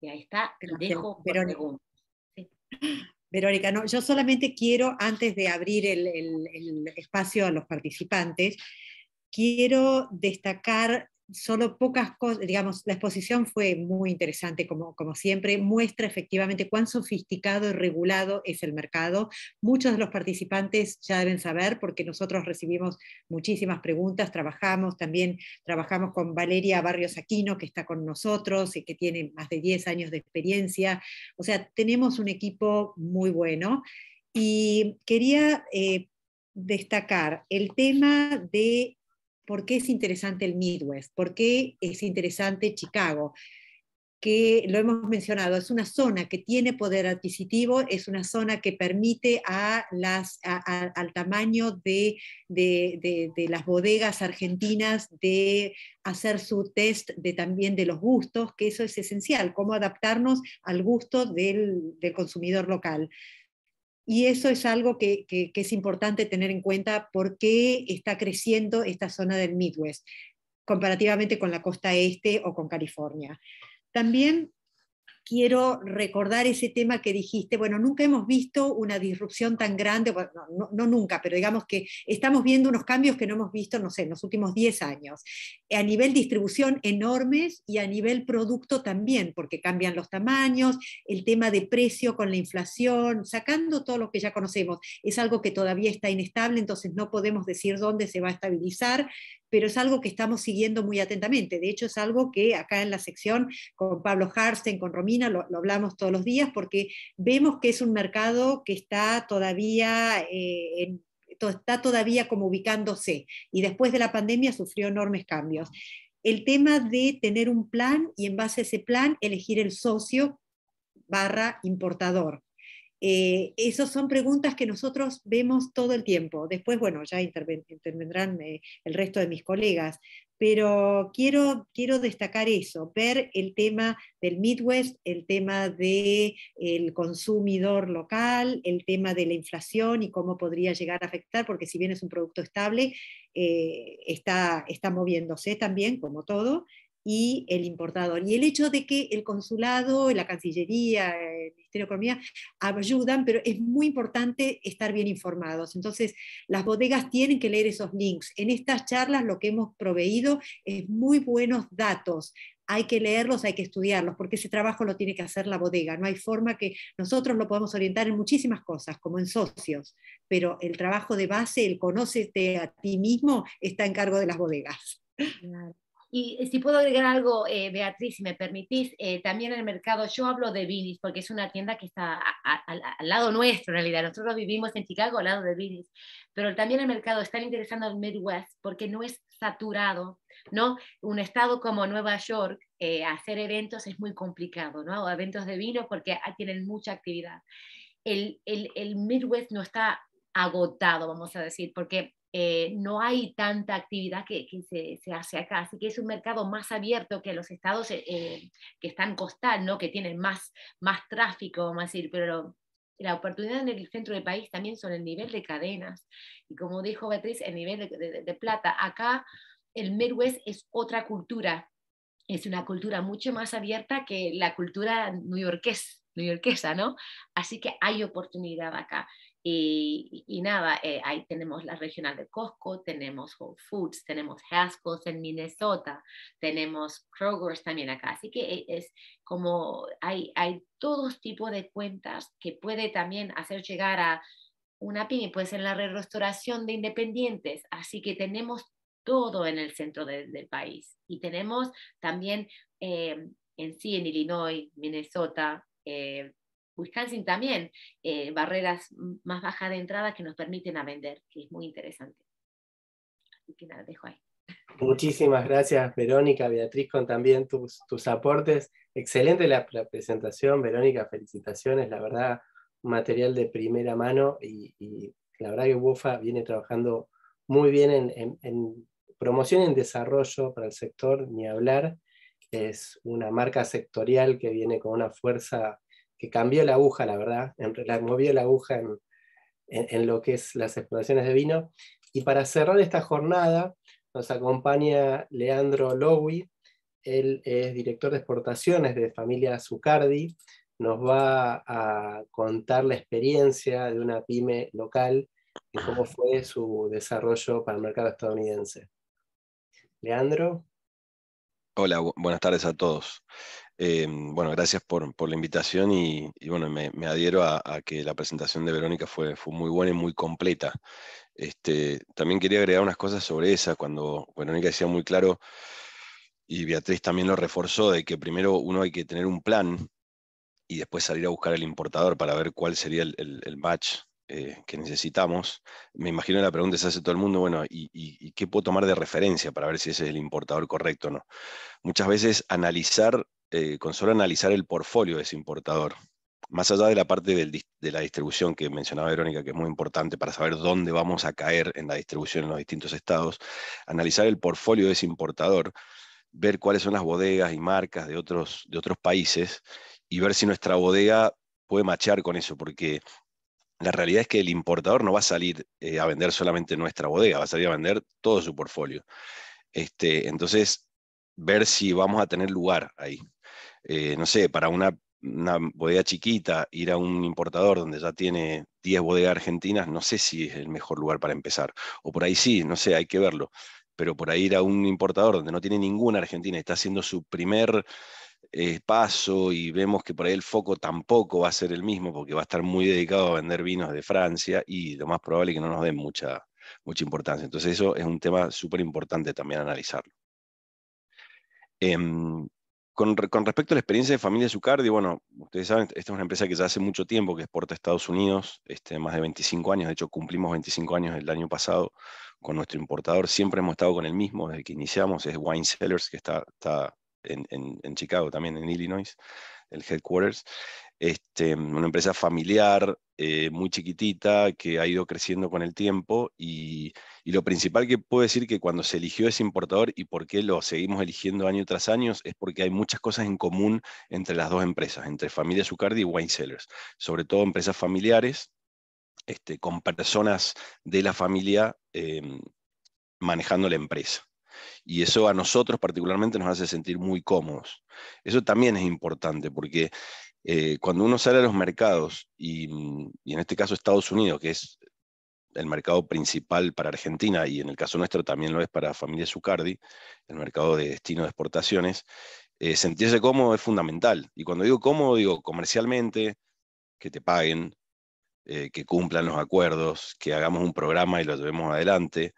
Y ahí está, te dejo Verónica. no, yo solamente quiero, antes de abrir el espacio a los participantes, quiero destacar solo pocas cosas, digamos, la exposición fue muy interesante como, siempre, muestra efectivamente cuán sofisticado y regulado es el mercado. Muchos de los participantes ya deben saber porque nosotros recibimos muchísimas preguntas, trabajamos también, trabajamos con Valeria Barrios Aquino, que está con nosotros y que tiene más de 10 años de experiencia. O sea, tenemos un equipo muy bueno y quería... Eh, destacar el tema de por qué es interesante el Midwest, por qué es interesante Chicago, que lo hemos mencionado, es una zona que tiene poder adquisitivo, es una zona que permite al tamaño de, las bodegas argentinas de hacer su test de, también de los gustos, que eso es esencial, cómo adaptarnos al gusto del consumidor local. Y eso es algo que, es importante tener en cuenta porque está creciendo esta zona del Midwest comparativamente con la costa este o con California. También quiero recordar ese tema que dijiste, bueno, nunca hemos visto una disrupción tan grande, no, no, nunca, pero digamos que estamos viendo unos cambios que no hemos visto, no sé, en los últimos 10 años, a nivel distribución enormes y a nivel producto también, porque cambian los tamaños, el tema de precio con la inflación, sacando todo lo que ya conocemos, es algo que todavía está inestable, entonces no podemos decir dónde se va a estabilizar, pero es algo que estamos siguiendo muy atentamente. De hecho, es algo que acá en la sección con Pablo Harsten, con Romina, lo, hablamos todos los días porque vemos que es un mercado que está todavía eh, está todavía como ubicándose y después de la pandemia sufrió enormes cambios. El tema de tener un plan y en base a ese plan elegir el socio barra importador. Eh, esas son preguntas que nosotros vemos todo el tiempo. Después, bueno, ya intervendrán eh, el resto de mis colegas, pero quiero, quiero destacar eso, ver el tema del Midwest, el tema del consumidor local, el tema de la inflación y cómo podría llegar a afectar, porque si bien es un producto estable, eh, está, está moviéndose también, como todo, y el importador. Y el hecho de que el consulado, la Cancillería, el Ministerio de Economía ayudan, pero es muy importante estar bien informados. Entonces, las bodegas tienen que leer esos links. En estas charlas lo que hemos proveído es muy buenos datos. Hay que leerlos, hay que estudiarlos, porque ese trabajo lo tiene que hacer la bodega. No hay forma que nosotros lo podamos orientar en muchísimas cosas, como en socios, pero el trabajo de base, el conócete a ti mismo, está en cargo de las bodegas. Y eh, si puedo agregar algo, eh, Beatriz, si me permitís, eh, también en el mercado, yo hablo de Vinis, porque es una tienda que está al lado nuestro, en realidad. Nosotros vivimos en Chicago al lado de Vinis, pero también el mercado está interesando al Midwest porque no es saturado, ¿no? Un estado como Nueva York, hacer eventos es muy complicado, ¿no? O eventos de vino porque ah, tienen mucha actividad. El, el, el Midwest no está agotado, vamos a decir, porque eh, no hay tanta actividad que, se, hace acá. Así que es un mercado más abierto que los estados eh, eh, que están costal, ¿no? que tienen más, más tráfico, vamos a decir, pero la oportunidad en el centro del país también son el nivel de cadenas. Y como dijo Beatriz, el nivel de, plata. Acá el Midwest es otra cultura. Es una cultura mucho más abierta que la cultura neoyorquesa, neoyorquesa ¿no? Así que hay oportunidad acá. Y, nada, eh, ahí tenemos la regional de Costco, tenemos Whole Foods, tenemos Haskell's en Minnesota, tenemos Kroger's también acá. Así que eh, es como hay, hay todos tipos de cuentas que puede también hacer llegar a una pyme, puede ser la restauración de independientes. Así que tenemos todo en el centro del país. Y tenemos también eh, en sí, en Illinois, Minnesota, Wisconsin también, eh, barreras más bajas de entrada que nos permiten a vender, que es muy interesante. Así que nada, dejo ahí. Muchísimas gracias, Verónica, Beatriz, con también tus, aportes. Excelente la, presentación, Verónica, felicitaciones, la verdad, material de primera mano y, la verdad que UFA viene trabajando muy bien en, en, promoción y en desarrollo para el sector, ni hablar. Es una marca sectorial que viene con una fuerza que cambió la aguja, la verdad, la, movió la aguja en, lo que es las exploraciones de vino. Y para cerrar esta jornada, nos acompaña Leandro Lowy, él es director de exportaciones de familia Zucardi, nos va a contar la experiencia de una pyme local y cómo fue su desarrollo para el mercado estadounidense. Leandro. Hola, buenas tardes a todos. Em, bueno, gracias por, la invitación y, bueno, me, adhiero a, que la presentación de Verónica fue, muy buena y muy completa. Este, también quería agregar unas cosas sobre esa, cuando Verónica decía muy claro, y Beatriz también lo reforzó, de que primero uno hay que tener un plan y después salir a buscar el importador para ver cuál sería el, match eh, que necesitamos. Me imagino la pregunta se hace todo el mundo, bueno, y, qué puedo tomar de referencia para ver si ese es el importador correcto o no? Muchas veces analizar eh, con solo analizar el portfolio de ese importador, más allá de la parte de la distribución que mencionaba Verónica, que es muy importante para saber dónde vamos a caer en la distribución en los distintos estados, analizar el portfolio de ese importador, ver cuáles son las bodegas y marcas de otros, países y ver si nuestra bodega puede machar con eso, porque la realidad es que el importador no va a salir eh, a vender solamente nuestra bodega, va a salir a vender todo su portfolio. Este, entonces, ver si vamos a tener lugar ahí. Eh, no sé, para una, bodega chiquita, ir a un importador donde ya tiene 10 bodegas argentinas, no sé si es el mejor lugar para empezar. O por ahí sí, no sé, hay que verlo. Pero por ahí ir a un importador donde no tiene ninguna argentina está haciendo su primer eh, paso y vemos que por ahí el foco tampoco va a ser el mismo porque va a estar muy dedicado a vender vinos de Francia y lo más probable es que no nos den mucha, mucha importancia. Entonces eso es un tema súper importante también analizarlo. Em, con, respecto a la experiencia de familia Zucardi, bueno, ustedes saben, esta es una empresa que ya hace mucho tiempo que exporta a Estados Unidos, este, más de 25 años, de hecho cumplimos 25 años el año pasado con nuestro importador, siempre hemos estado con el mismo desde que iniciamos, es Wine Sellers, que está, en Chicago también, en Illinois el headquarters. Este, una empresa familiar, eh, muy chiquitita, que ha ido creciendo con el tiempo y, lo principal que puedo decir que cuando se eligió ese importador y por qué lo seguimos eligiendo año tras año es porque hay muchas cosas en común entre las dos empresas, entre Familia Zucardi y Wine Sellers, sobre todo empresas familiares, este, con personas de la familia em, manejando la empresa. Y eso a nosotros particularmente nos hace sentir muy cómodos. Eso también es importante porque eh, cuando uno sale a los mercados, y, en este caso Estados Unidos, que es el mercado principal para Argentina, y en el caso nuestro también lo es para Familia Zucardi, el mercado de destino de exportaciones, eh, sentirse cómodo es fundamental. Y cuando digo cómodo, digo comercialmente, que te paguen, eh, que cumplan los acuerdos, que hagamos un programa y lo llevemos adelante,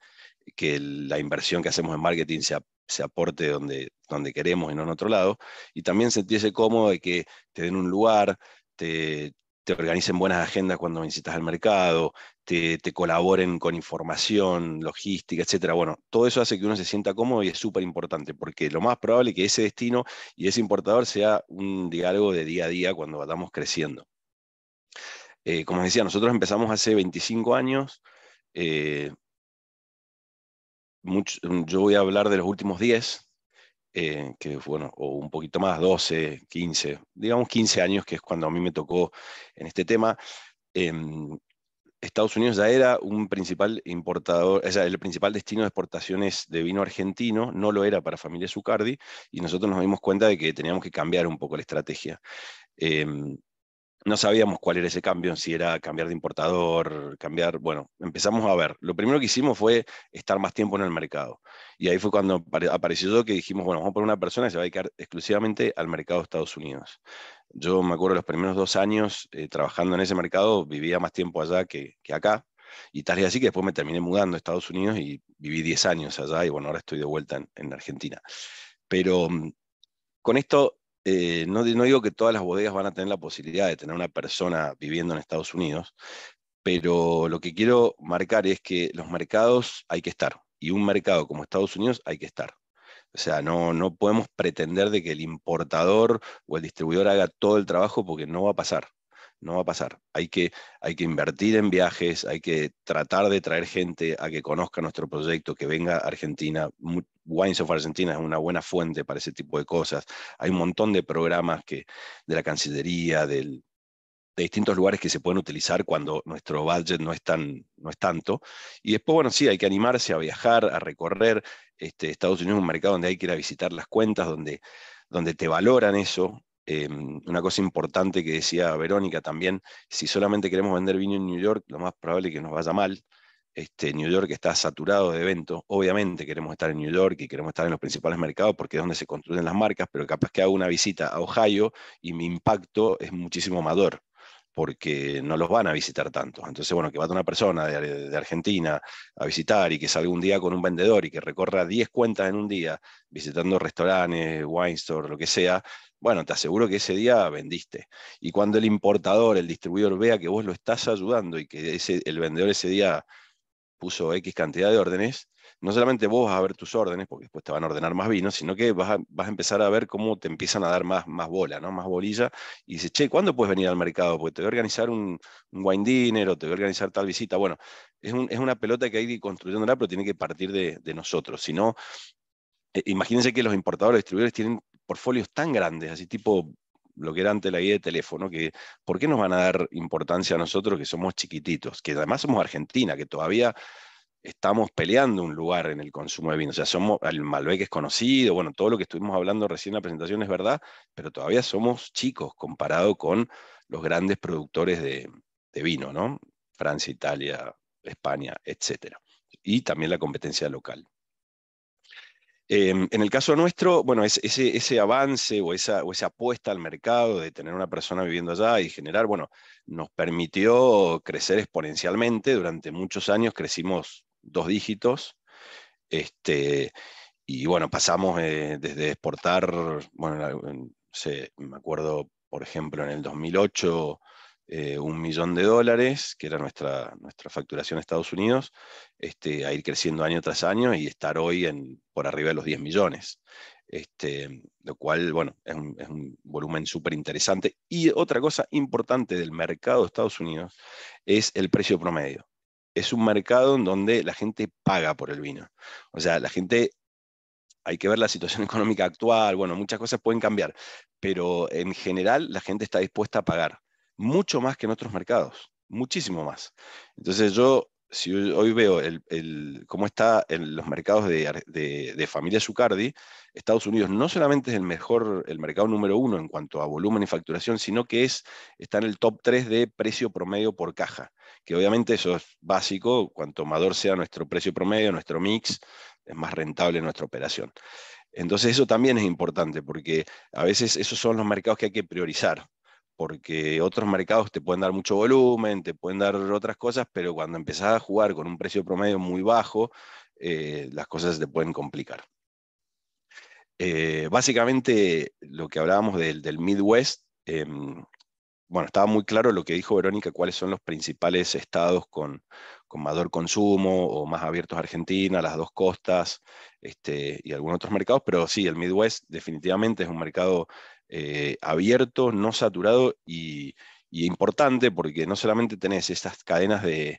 que la inversión que hacemos en marketing se, aporte donde, donde queremos y no en otro lado, y también sentirse cómodo de que te den un lugar, te, te organicen buenas agendas cuando visitas al mercado, te, colaboren con información, logística, etcétera. Bueno, todo eso hace que uno se sienta cómodo y es súper importante, porque lo más probable es que ese destino y ese importador sea un diálogo de día a día cuando vayamos creciendo. Eh, como decía, nosotros empezamos hace 25 años. Eh, Mm, yo voy a hablar de los últimos 10, eh, que bueno, o un poquito más, 12, 15, digamos 15 años, que es cuando a mí me tocó en este tema. Em, Estados Unidos ya era un principal importador, o sea, el principal destino de exportaciones de vino argentino, no lo era para familia Zucardi, y nosotros nos dimos cuenta de que teníamos que cambiar un poco la estrategia. Em, no sabíamos cuál era ese cambio, si era cambiar de importador, cambiar, bueno, empezamos a ver. Lo primero que hicimos fue estar más tiempo en el mercado. Y ahí fue cuando apareció yo que dijimos, bueno, vamos a poner una persona que se va a dedicar exclusivamente al mercado de Estados Unidos. Yo me acuerdo los primeros dos años eh, trabajando en ese mercado, vivía más tiempo allá que, acá. Y tal y así que después me terminé mudando a Estados Unidos y viví 10 años allá y bueno, ahora estoy de vuelta en Argentina. Pero mm, con esto eh, no, no, digo que todas las bodegas van a tener la posibilidad de tener una persona viviendo en Estados Unidos, pero lo que quiero marcar es que los mercados hay que estar, y un mercado como Estados Unidos hay que estar. O sea, no, no podemos pretender de que el importador o el distribuidor haga todo el trabajo porque no va a pasar no va a pasar. Hay que, hay que invertir en viajes, hay que tratar de traer gente a que conozca nuestro proyecto, que venga a Argentina. Wines of Argentina es una buena fuente para ese tipo de cosas. Hay un montón de programas que, de la Cancillería, de distintos lugares que se pueden utilizar cuando nuestro budget no es, tan, no es tanto. Y después, bueno, sí, hay que animarse a viajar, a recorrer. Este, Estados Unidos es un mercado donde hay que ir a visitar las cuentas, donde, donde te valoran eso. Em, una cosa importante que decía Verónica también, si solamente queremos vender vino en New York, lo más probable es que nos vaya mal. Este, New York está saturado de eventos. Obviamente queremos estar en New York y queremos estar en los principales mercados porque es donde se construyen las marcas, pero capaz que hago una visita a Ohio y mi impacto es muchísimo mayor porque no los van a visitar tanto. Entonces, bueno, que vaya una persona de, Argentina a visitar y que salga un día con un vendedor y que recorra 10 cuentas en un día, visitando restaurantes, wine store, lo que sea, bueno, te aseguro que ese día vendiste. Y cuando el importador, el distribuidor vea que vos lo estás ayudando y que ese, el vendedor ese día puso X cantidad de órdenes, no solamente vos vas a ver tus órdenes, porque después te van a ordenar más vino, sino que vas a, empezar a ver cómo te empiezan a dar más, bola, ¿no? más bolilla, y dices, che, ¿cuándo puedes venir al mercado? Porque te voy a organizar un, un wine dinner o te voy a organizar tal visita. Bueno, es, una pelota que hay que ir construyéndola, pero tiene que partir de, nosotros. Si no, eh, imagínense que los importadores, distribuidores tienen portfolios tan grandes, así tipo lo que era antes la guía de teléfono, que ¿por qué nos van a dar importancia a nosotros que somos chiquititos? Que además somos Argentina, que todavía estamos peleando un lugar en el consumo de vino. O sea, somos, el Malbec es conocido, bueno, todo lo que estuvimos hablando recién en la presentación es verdad, pero todavía somos chicos comparado con los grandes productores de, de vino, ¿no? Francia, Italia, España, etc. Y también la competencia local. Em, en el caso nuestro, bueno, ese, avance o esa, apuesta al mercado de tener una persona viviendo allá y generar, bueno, nos permitió crecer exponencialmente. Durante muchos años crecimos dos dígitos. Este, y bueno, pasamos eh, desde exportar, bueno, me acuerdo, por ejemplo, en el 2008 eh, un millón de dólares, que era nuestra, nuestra facturación en Estados Unidos, este, a ir creciendo año tras año y estar hoy en, por arriba de los 10 millones. Este, lo cual, bueno, es es un volumen súper interesante. Y otra cosa importante del mercado de Estados Unidos es el precio promedio. Es un mercado en donde la gente paga por el vino. O sea, la gente hay que ver la situación económica actual, bueno, muchas cosas pueden cambiar, pero en general la gente está dispuesta a pagar mucho más que en otros mercados, muchísimo más. Entonces yo, si hoy veo cómo está en los mercados de, familia Zucardi, Estados Unidos no solamente es el mejor, el mercado número uno en cuanto a volumen y facturación, sino que es, está en el top 3 de precio promedio por caja, que obviamente eso es básico, cuanto mayor sea nuestro precio promedio, nuestro mix, es más rentable nuestra operación. Entonces eso también es importante, porque a veces esos son los mercados que hay que priorizar porque otros mercados te pueden dar mucho volumen, te pueden dar otras cosas, pero cuando empezás a jugar con un precio promedio muy bajo, eh, las cosas te pueden complicar. Eh, básicamente, lo que hablábamos del, Midwest, em, bueno, estaba muy claro lo que dijo Verónica, cuáles son los principales estados con, con mayor consumo o más abiertos a Argentina, las dos costas este, y algunos otros mercados, pero sí, el Midwest definitivamente es un mercado eh, abierto, no saturado y, importante, porque no solamente tenés estas cadenas de,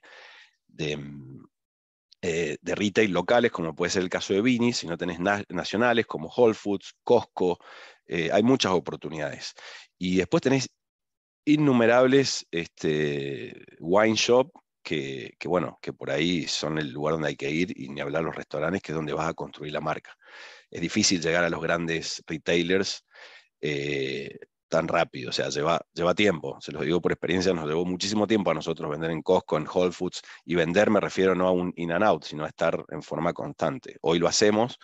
mm, eh, de, retail locales, como puede ser el caso de Vini, sino tenés nacionales como Whole Foods, Costco, eh, hay muchas oportunidades. Y después tenés innumerables este, wine shop que, bueno, que por ahí son el lugar donde hay que ir y ni hablar los restaurantes, que es donde vas a construir la marca. Es difícil llegar a los grandes retailers eh, tan rápido. O sea, lleva, lleva tiempo. Se los digo por experiencia, nos llevó muchísimo tiempo a nosotros vender en Costco, en Whole Foods. Y vender me refiero no a un in and out, sino a estar en forma constante. Hoy lo hacemos,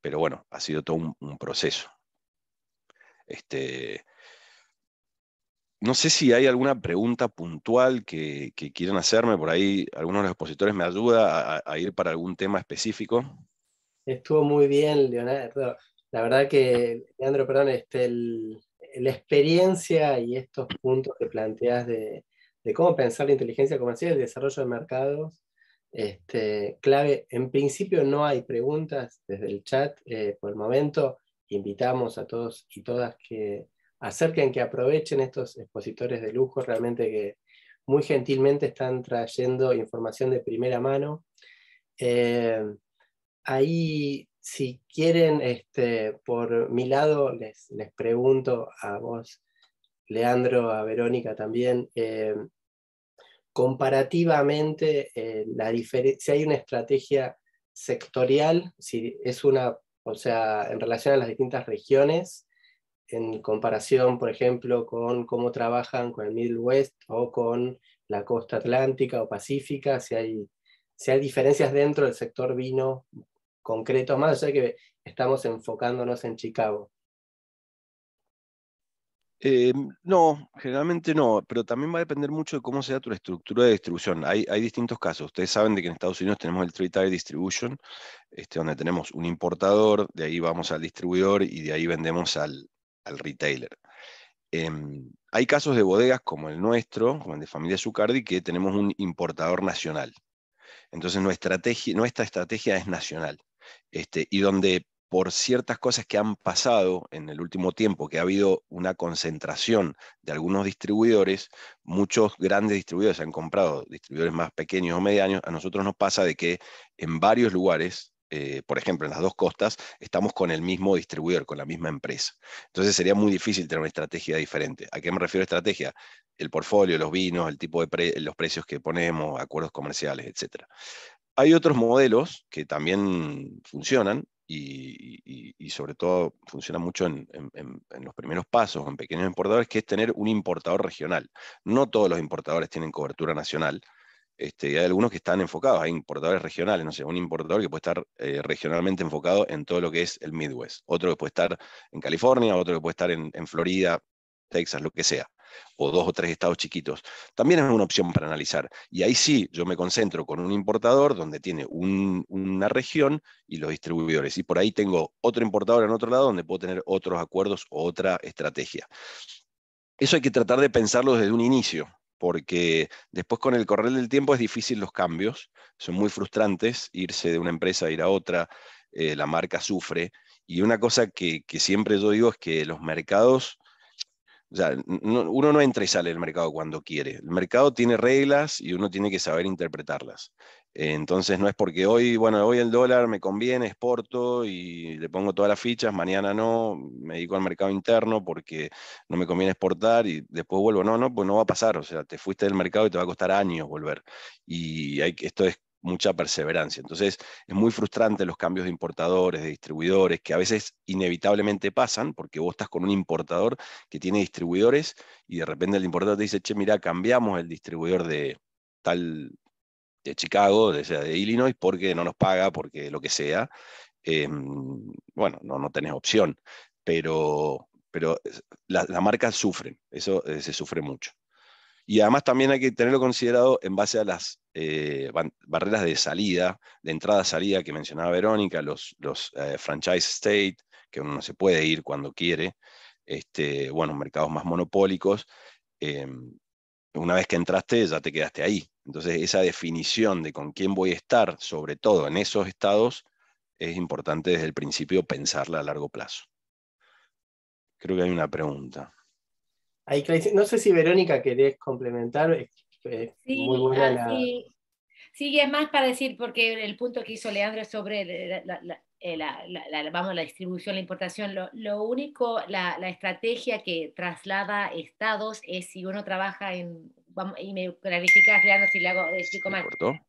pero bueno, ha sido todo un, proceso. Este, no sé si hay alguna pregunta puntual que, quieran hacerme. Por ahí algunos de los expositores me ayuda a, a ir para algún tema específico. Estuvo muy bien, Leonardo. La verdad que, Leandro, perdón, este, la experiencia y estos puntos que planteas de, cómo pensar la inteligencia comercial, y el desarrollo de mercados, este, clave, en principio no hay preguntas desde el chat eh, por el momento. Invitamos a todos y todas que acerquen, que aprovechen estos expositores de lujo, realmente que muy gentilmente están trayendo información de primera mano. Eh, ahí si quieren, este, por mi lado, les, les, pregunto a vos, Leandro, a Verónica también, eh, comparativamente, eh, si hay una estrategia sectorial, si es una, o sea, en relación a las distintas regiones, en comparación, por ejemplo, con cómo trabajan con el Middle o con la costa atlántica o pacífica, si hay, si hay diferencias dentro del sector vino concretos, más o que estamos enfocándonos en Chicago? Em, no, generalmente no, pero también va a depender mucho de cómo sea tu estructura de distribución. Hay, distintos casos. Ustedes saben de que en Estados Unidos tenemos el Trade Distribution, este, donde tenemos un importador, de ahí vamos al distribuidor y de ahí vendemos al, retailer. Em, hay casos de bodegas como el nuestro, como el de Familia Zucardi, que tenemos un importador nacional. Entonces nuestra nuestra estrategia es nacional. Este, y donde por ciertas cosas que han pasado en el último tiempo, que ha habido una concentración de algunos distribuidores, muchos grandes distribuidores han comprado distribuidores más pequeños o medianos, a nosotros nos pasa de que en varios lugares, eh, por ejemplo en las dos costas, estamos con el mismo distribuidor, con la misma empresa. Entonces sería muy difícil tener una estrategia diferente. ¿A qué me refiero a estrategia? El portfolio, los vinos, el tipo de los precios que ponemos, acuerdos comerciales, etcétera hay otros modelos que también funcionan y, sobre todo funcionan mucho en, los primeros pasos, en pequeños importadores, que es tener un importador regional. No todos los importadores tienen cobertura nacional. Este, hay algunos que están enfocados, hay importadores regionales, no sé, un importador que puede estar eh, regionalmente enfocado en todo lo que es el Midwest, otro que puede estar en California, otro que puede estar en Florida, Texas, lo que sea o dos o tres estados chiquitos, también es una opción para analizar. Y ahí sí, yo me concentro con un importador donde tiene una región y los distribuidores. Y por ahí tengo otro importador en otro lado donde puedo tener otros acuerdos o otra estrategia. Eso hay que tratar de pensarlo desde un inicio, porque después con el correr del tiempo es difícil los cambios, son muy frustrantes irse de una empresa a ir a otra, eh, la marca sufre. Y una cosa que siempre yo digo es que los mercados o sea, uno no entra y sale del mercado cuando quiere. El mercado tiene reglas y uno tiene que saber interpretarlas. Entonces no es porque hoy, bueno, hoy el dólar me conviene, exporto y le pongo todas las fichas, mañana no, me dedico al mercado interno porque no me conviene exportar y después vuelvo. No, no, pues no va a pasar, o sea, te fuiste del mercado y te va a costar años volver. Y hay, esto es mucha perseverancia. Entonces, es muy frustrante los cambios de importadores, de distribuidores, que a veces inevitablemente pasan, porque vos estás con un importador que tiene distribuidores y de repente el importador te dice, che, mira, cambiamos el distribuidor de tal, de Chicago, de, de Illinois, porque no nos paga, porque lo que sea. Em, bueno, no, no tenés opción, pero, pero las marcas sufren, eso eh, se sufre mucho. Y además también hay que tenerlo considerado en base a las eh, barreras de salida, de entrada-salida que mencionaba Verónica, los, los eh, franchise state, que uno no se puede ir cuando quiere, este, bueno, mercados más monopólicos. Eh, una vez que entraste ya te quedaste ahí. Entonces esa definición de con quién voy a estar, sobre todo en esos estados, es importante desde el principio pensarla a largo plazo. Creo que hay una pregunta no sé si Verónica querés complementar. Es, sí, muy buena ah, sí. es más para decir, porque el punto que hizo Leandro sobre eh, la, vamos, la distribución, la importación, lo, único, la, estrategia que traslada estados es si uno trabaja en, y me clarificas, Leandro, si le hago, explico eh, mal,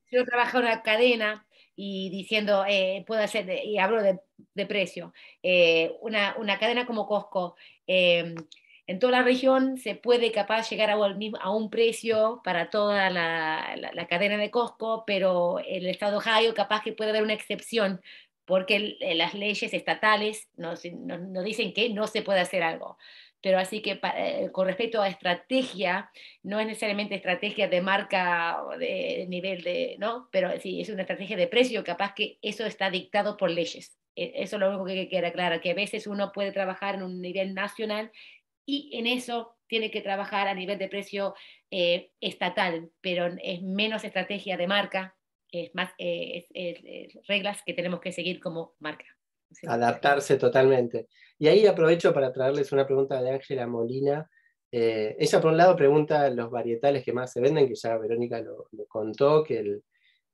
si uno trabaja en una cadena, y diciendo, eh, puedo hacer, y hablo de, precio, una, cadena como Costco, en toda la región se puede capaz llegar a un, precio para toda la, cadena de Costco, pero el estado de Ohio capaz que puede haber una excepción porque eh, las leyes estatales nos, dicen que no se puede hacer algo. Pero así que eh, con respecto a estrategia, no es necesariamente estrategia de marca o de nivel de, ¿no? Pero sí, es una estrategia de precio, capaz que eso está dictado por leyes. E, eso es lo único que queda claro, que a veces uno puede trabajar en un nivel nacional y en eso tiene que trabajar a nivel de precio eh, estatal, pero es menos estrategia de marca, es más eh, reglas que tenemos que seguir como marca. Adaptarse totalmente. Y ahí aprovecho para traerles una pregunta de Ángela Molina. Eh, ella por un lado pregunta los varietales que más se venden, que ya Verónica lo contó, que el,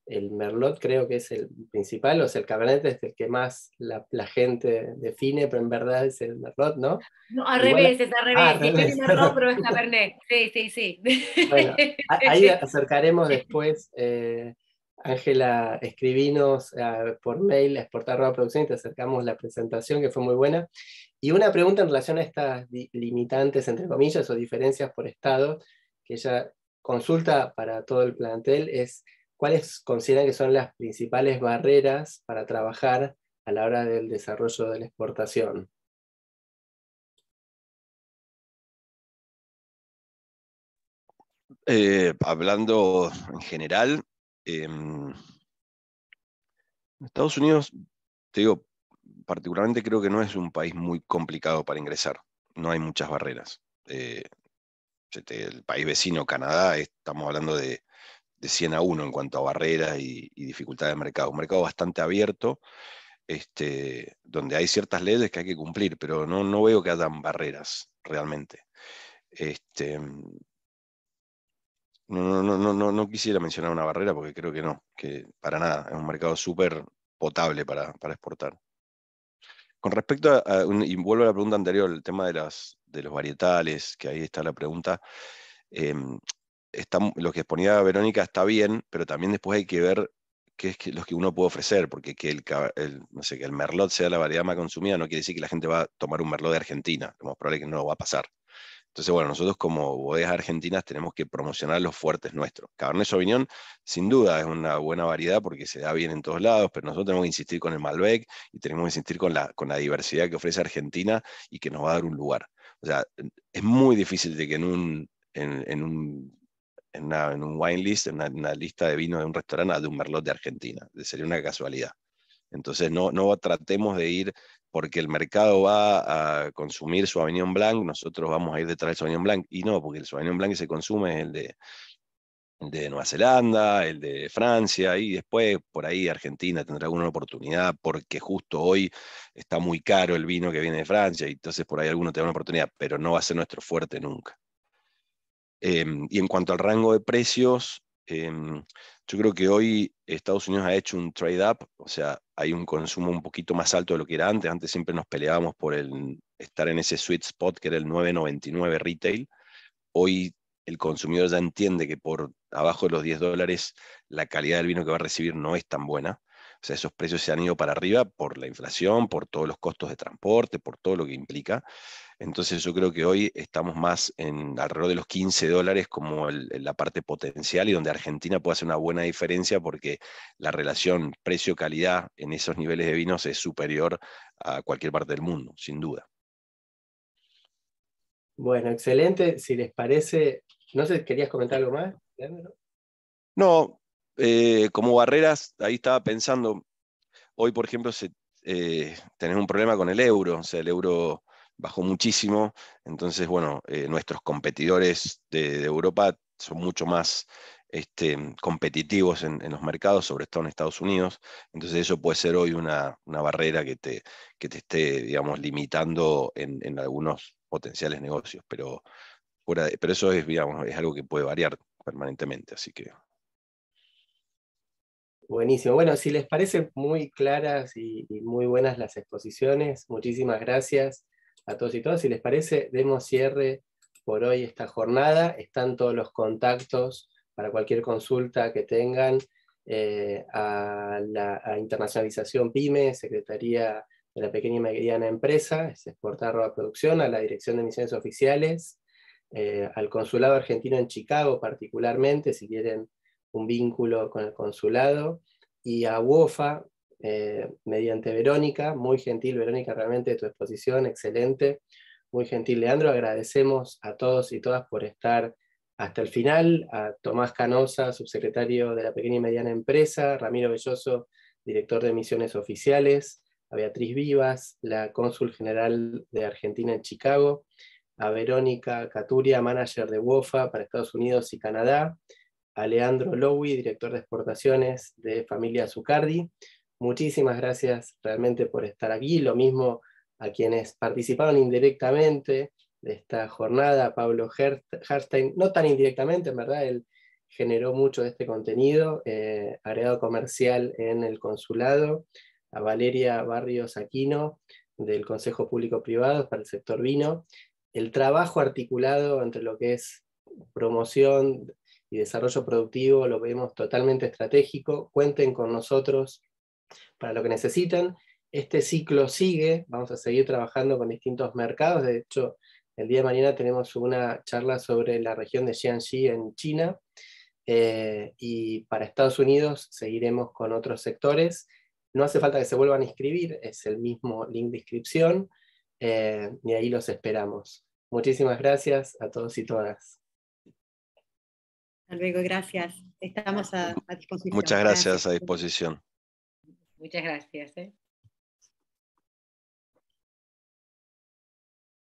el Merlot creo que es el principal, o sea, el Cabernet es el que más la, gente define, pero en verdad es el Merlot, ¿no? No, al revés, es al ah, revés. Es Merlot, pero es Cabernet. Sí, sí, sí. Bueno, ahí acercaremos después. Eh, Ángela, escribinos eh, por mail a exportar producción y te acercamos la presentación que fue muy buena. Y una pregunta en relación a estas limitantes, entre comillas, o diferencias por estado, que ella consulta para todo el plantel, es ¿cuáles consideran que son las principales barreras para trabajar a la hora del desarrollo de la exportación? Eh, hablando en general, em, Estados Unidos, te digo, particularmente creo que no es un país muy complicado para ingresar, no hay muchas barreras. Eh, este, el país vecino, Canadá, estamos hablando de de 100 a 1 en cuanto a barreras y, dificultades de mercado. Un mercado bastante abierto, este, donde hay ciertas leyes que hay que cumplir, pero no, no veo que hayan barreras realmente. Este, no, no, no, no, no quisiera mencionar una barrera porque creo que no, que para nada, es un mercado súper potable para, para, exportar. Con respecto a, y vuelvo a la pregunta anterior, el tema de, las, de los varietales, que ahí está la pregunta, em, lo que exponía Verónica está bien, pero también después hay que ver qué es lo que uno puede ofrecer, porque que el, merlot sea la variedad más consumida no quiere decir que la gente va a tomar un merlot de Argentina, lo más probable que no lo va a pasar. Entonces, bueno, nosotros como bodegas argentinas tenemos que promocionar los fuertes nuestros. Cabernet Sauvignon, sin duda, es una buena variedad porque se da bien en todos lados, pero nosotros tenemos que insistir con el Malbec y tenemos que insistir con la, diversidad que ofrece Argentina y que nos va a dar un lugar. O sea, es muy difícil de que en un, en un en un wine list, en una, lista de vino de un restaurante, de un merlot de Argentina. Sería una casualidad. Entonces no, no tratemos de ir porque el mercado va a consumir su Sauvignon Blanc, nosotros vamos a ir detrás del Sauvignon Blanc. Y no, porque el Sauvignon Blanc que se consume es el de, el de Nueva Zelanda, el de Francia, y después por ahí Argentina tendrá alguna oportunidad porque justo hoy está muy caro el vino que viene de Francia, y entonces por ahí alguno tendrá una oportunidad, pero no va a ser nuestro fuerte nunca. Em, y en cuanto al rango de precios, em, yo creo que hoy Estados Unidos ha hecho un trade-up, o sea, hay un consumo un poquito más alto de lo que era antes. Antes siempre nos peleábamos por el, estar en ese sweet spot que era el 9.99 retail. Hoy el consumidor ya entiende que por abajo de los 10 dólares la calidad del vino que va a recibir no es tan buena. O sea, esos precios se han ido para arriba por la inflación, por todos los costos de transporte, por todo lo que implica. Entonces yo creo que hoy estamos más en alrededor de los 15 dólares como la parte potencial y donde Argentina puede hacer una buena diferencia porque la relación precio-calidad en esos niveles de vinos es superior a cualquier parte del mundo, sin duda. Bueno, excelente. Si les parece, no sé, ¿querías comentar algo más? No, eh, como barreras, ahí estaba pensando, hoy por ejemplo se, eh, tenés un problema con el euro, o sea, el euro bajó muchísimo, entonces bueno, eh, nuestros competidores de, Europa son mucho más este, competitivos en, los mercados, sobre todo en Estados Unidos, entonces eso puede ser hoy una, barrera que te, que te esté, digamos, limitando en, algunos potenciales negocios, pero, pero eso es, digamos, es algo que puede variar permanentemente, así que Buenísimo. Bueno, si les parecen muy claras y, muy buenas las exposiciones, muchísimas gracias a todos y todas. Si les parece, demos cierre por hoy esta jornada. Están todos los contactos para cualquier consulta que tengan eh, a la Internacionalización PyME, Secretaría de la Pequeña y Mediana Empresa, es Exportar Producción, a la Dirección de Misiones Oficiales, eh, al Consulado Argentino en Chicago particularmente, si quieren un vínculo con el consulado, y a UOFA, eh, mediante Verónica, muy gentil Verónica, realmente tu exposición, excelente, muy gentil Leandro, agradecemos a todos y todas por estar hasta el final, a Tomás Canosa, subsecretario de la Pequeña y Mediana Empresa, Ramiro Belloso, director de Misiones Oficiales, a Beatriz Vivas, la cónsul general de Argentina en Chicago, a Verónica Caturia, manager de WOFA para Estados Unidos y Canadá, a Leandro Lowy, director de exportaciones de Familia Zucardi. Muchísimas gracias realmente por estar aquí. Lo mismo a quienes participaron indirectamente de esta jornada, Pablo Herstein, no tan indirectamente, en verdad, él generó mucho de este contenido, eh, agregado comercial en el consulado, a Valeria Barrios Aquino del Consejo Público Privado para el sector vino, el trabajo articulado entre lo que es promoción y desarrollo productivo lo vemos totalmente estratégico. Cuenten con nosotros para lo que necesitan. Este ciclo sigue, vamos a seguir trabajando con distintos mercados. De hecho, el día de mañana tenemos una charla sobre la región de Xianxi en China. Eh, y para Estados Unidos seguiremos con otros sectores. No hace falta que se vuelvan a inscribir, es el mismo link de inscripción eh, y ahí los esperamos. Muchísimas gracias a todos y todas. Hasta luego, gracias. Estamos a, disposición. Muchas gracias, a disposición. Muchas gracias.